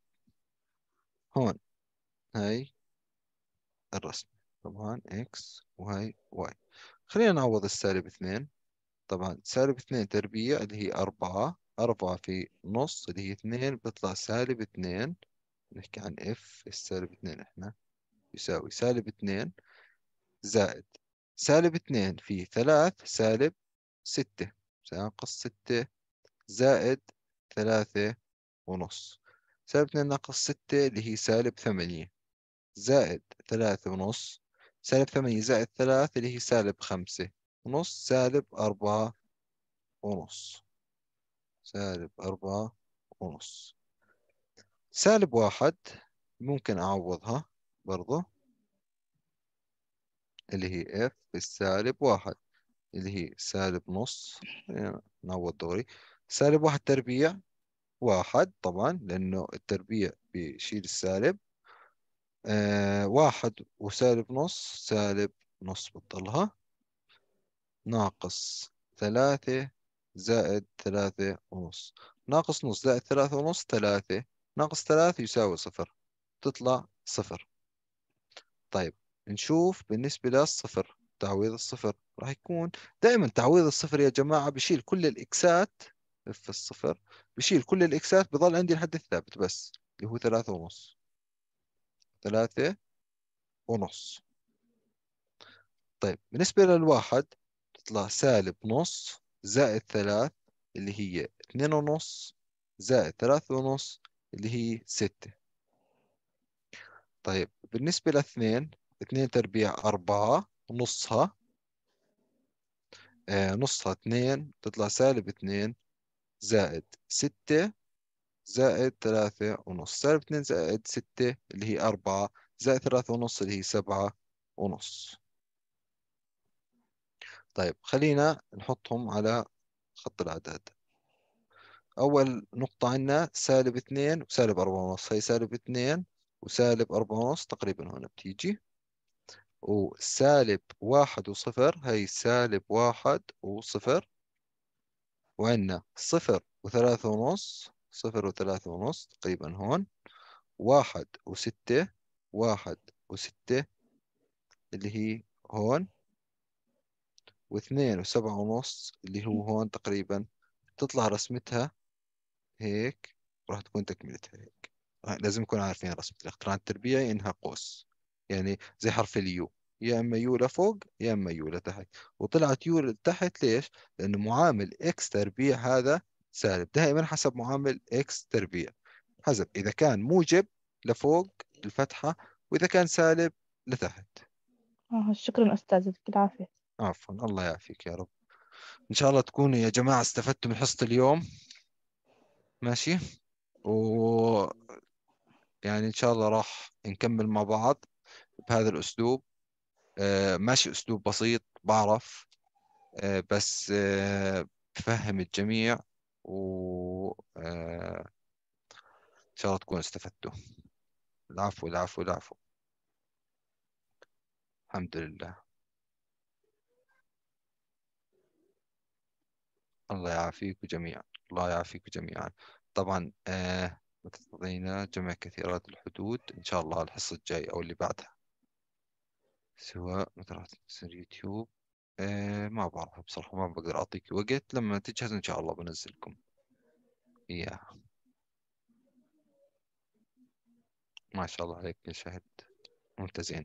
هون هاي الرسمة طبعا x وهي y خلينا نعوض السالب اثنين طبعا سالب اثنين تربيع اللي هي أربعة أربعة في نص اللي هي اثنين بيطلع سالب اثنين نحكي عن f السالب اثنين احنا يساوي سالب اثنين زائد سالب اثنين في ثلاث سالب ستة ناقص ستة زائد ثلاثة ونص سالب اثنين ناقص ستة اللي هي سالب ثمانية زائد ثلاثة ونص سالب ثمانية زائد ثلاثة اللي هي سالب خمسة ونص سالب أربعة ونص سالب أربعة ونص سالب واحد ممكن أعوضها برضه اللي هي إف بالسالب واحد اللي هي سالب نص يعني نعوض دوري سالب واحد تربيع واحد طبعا لأنه التربيع بيشيل السالب آه، واحد وسالب نص سالب نص بطلها ناقص ثلاثة زائد ثلاثة ونص ناقص نص زائد ثلاثة ونص ثلاثة ناقص ثلاثة يساوي صفر تطلع صفر طيب نشوف بالنسبة للصفر تعويض الصفر راح يكون دائما تعويض الصفر يا جماعة بشيل كل الإكسات اف الصفر بشيل كل الاكسات بضل عندي الحد الثابت بس اللي هو ثلاثة ونص ثلاثة ونص طيب بالنسبة للواحد تطلع سالب نص زائد ثلاث اللي هي اثنين ونص زائد ثلاثة ونص اللي هي ستة طيب بالنسبة لاثنين اثنين تربيع أربعة نصها آه، نصها اثنين تطلع سالب اثنين زائد ستة زائد ثلاثة ونص سالب اثنين زائد ستة اللي هي أربعة زائد ثلاثة ونص اللي هي سبعة ونص طيب خلينا نحطهم على خط الأعداد أول نقطة عندنا سالب اثنين وسالب أربعة ونص هي سالب اثنين وسالب أربعة ونص تقريبا هنا بتيجي وسالب واحد وصفر هي سالب واحد وصفر وعندنا صفر وثلاثة ونص صفر وثلاثة ونص تقريبا هون واحد وستة واحد وستة اللي هي هون واثنين وسبعة ونص اللي هو هون تقريبا تطلع رسمتها هيك راح تكون تكملتها هيك لازم نكون عارفين رسمة الاقتران التربيعي إنها قوس يعني زي حرف اليو يا اما يو لفوق يا اما يو لتحت وطلعت يو لتحت ليش لانه معامل اكس تربيع هذا سالب دائما حسب معامل اكس تربيع حسب اذا كان موجب لفوق الفتحه واذا كان سالب لتحت آه شكرا استاذ يعطيك العافيه عفوا الله يعافيك يا رب ان شاء الله تكونوا يا جماعه استفدتوا من حصه اليوم ماشي و يعني ان شاء الله راح نكمل مع بعض بهذا الاسلوب آه، ماشي اسلوب بسيط بعرف آه، بس آه، بفهم الجميع و ان شاء الله تكونوا استفدتوا العفو العفو العفو الحمد لله الله يعافيكم جميعا الله يعافيكم جميعا طبعا آه جمع كثيرات الحدود إن شاء الله الحصة الجاية أو اللي بعدها سواء مثلا تصير يوتيوب آه ما بعرف بصراحة ما بقدر أعطيك وقت لما تجهز إن شاء الله بنزلكم إياها ما شاء الله عليك يا شاهد ممتازين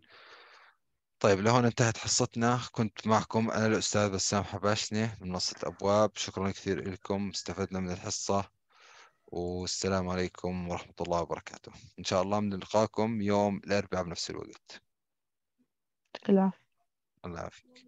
طيب لهون انتهت حصتنا كنت معكم أنا الأستاذ بسام حباشني من منصة أبواب شكرا كثير لكم استفدنا من الحصة والسلام عليكم ورحمة الله وبركاته إن شاء الله بنلقاكم يوم الأربعاء بنفس الوقت Tu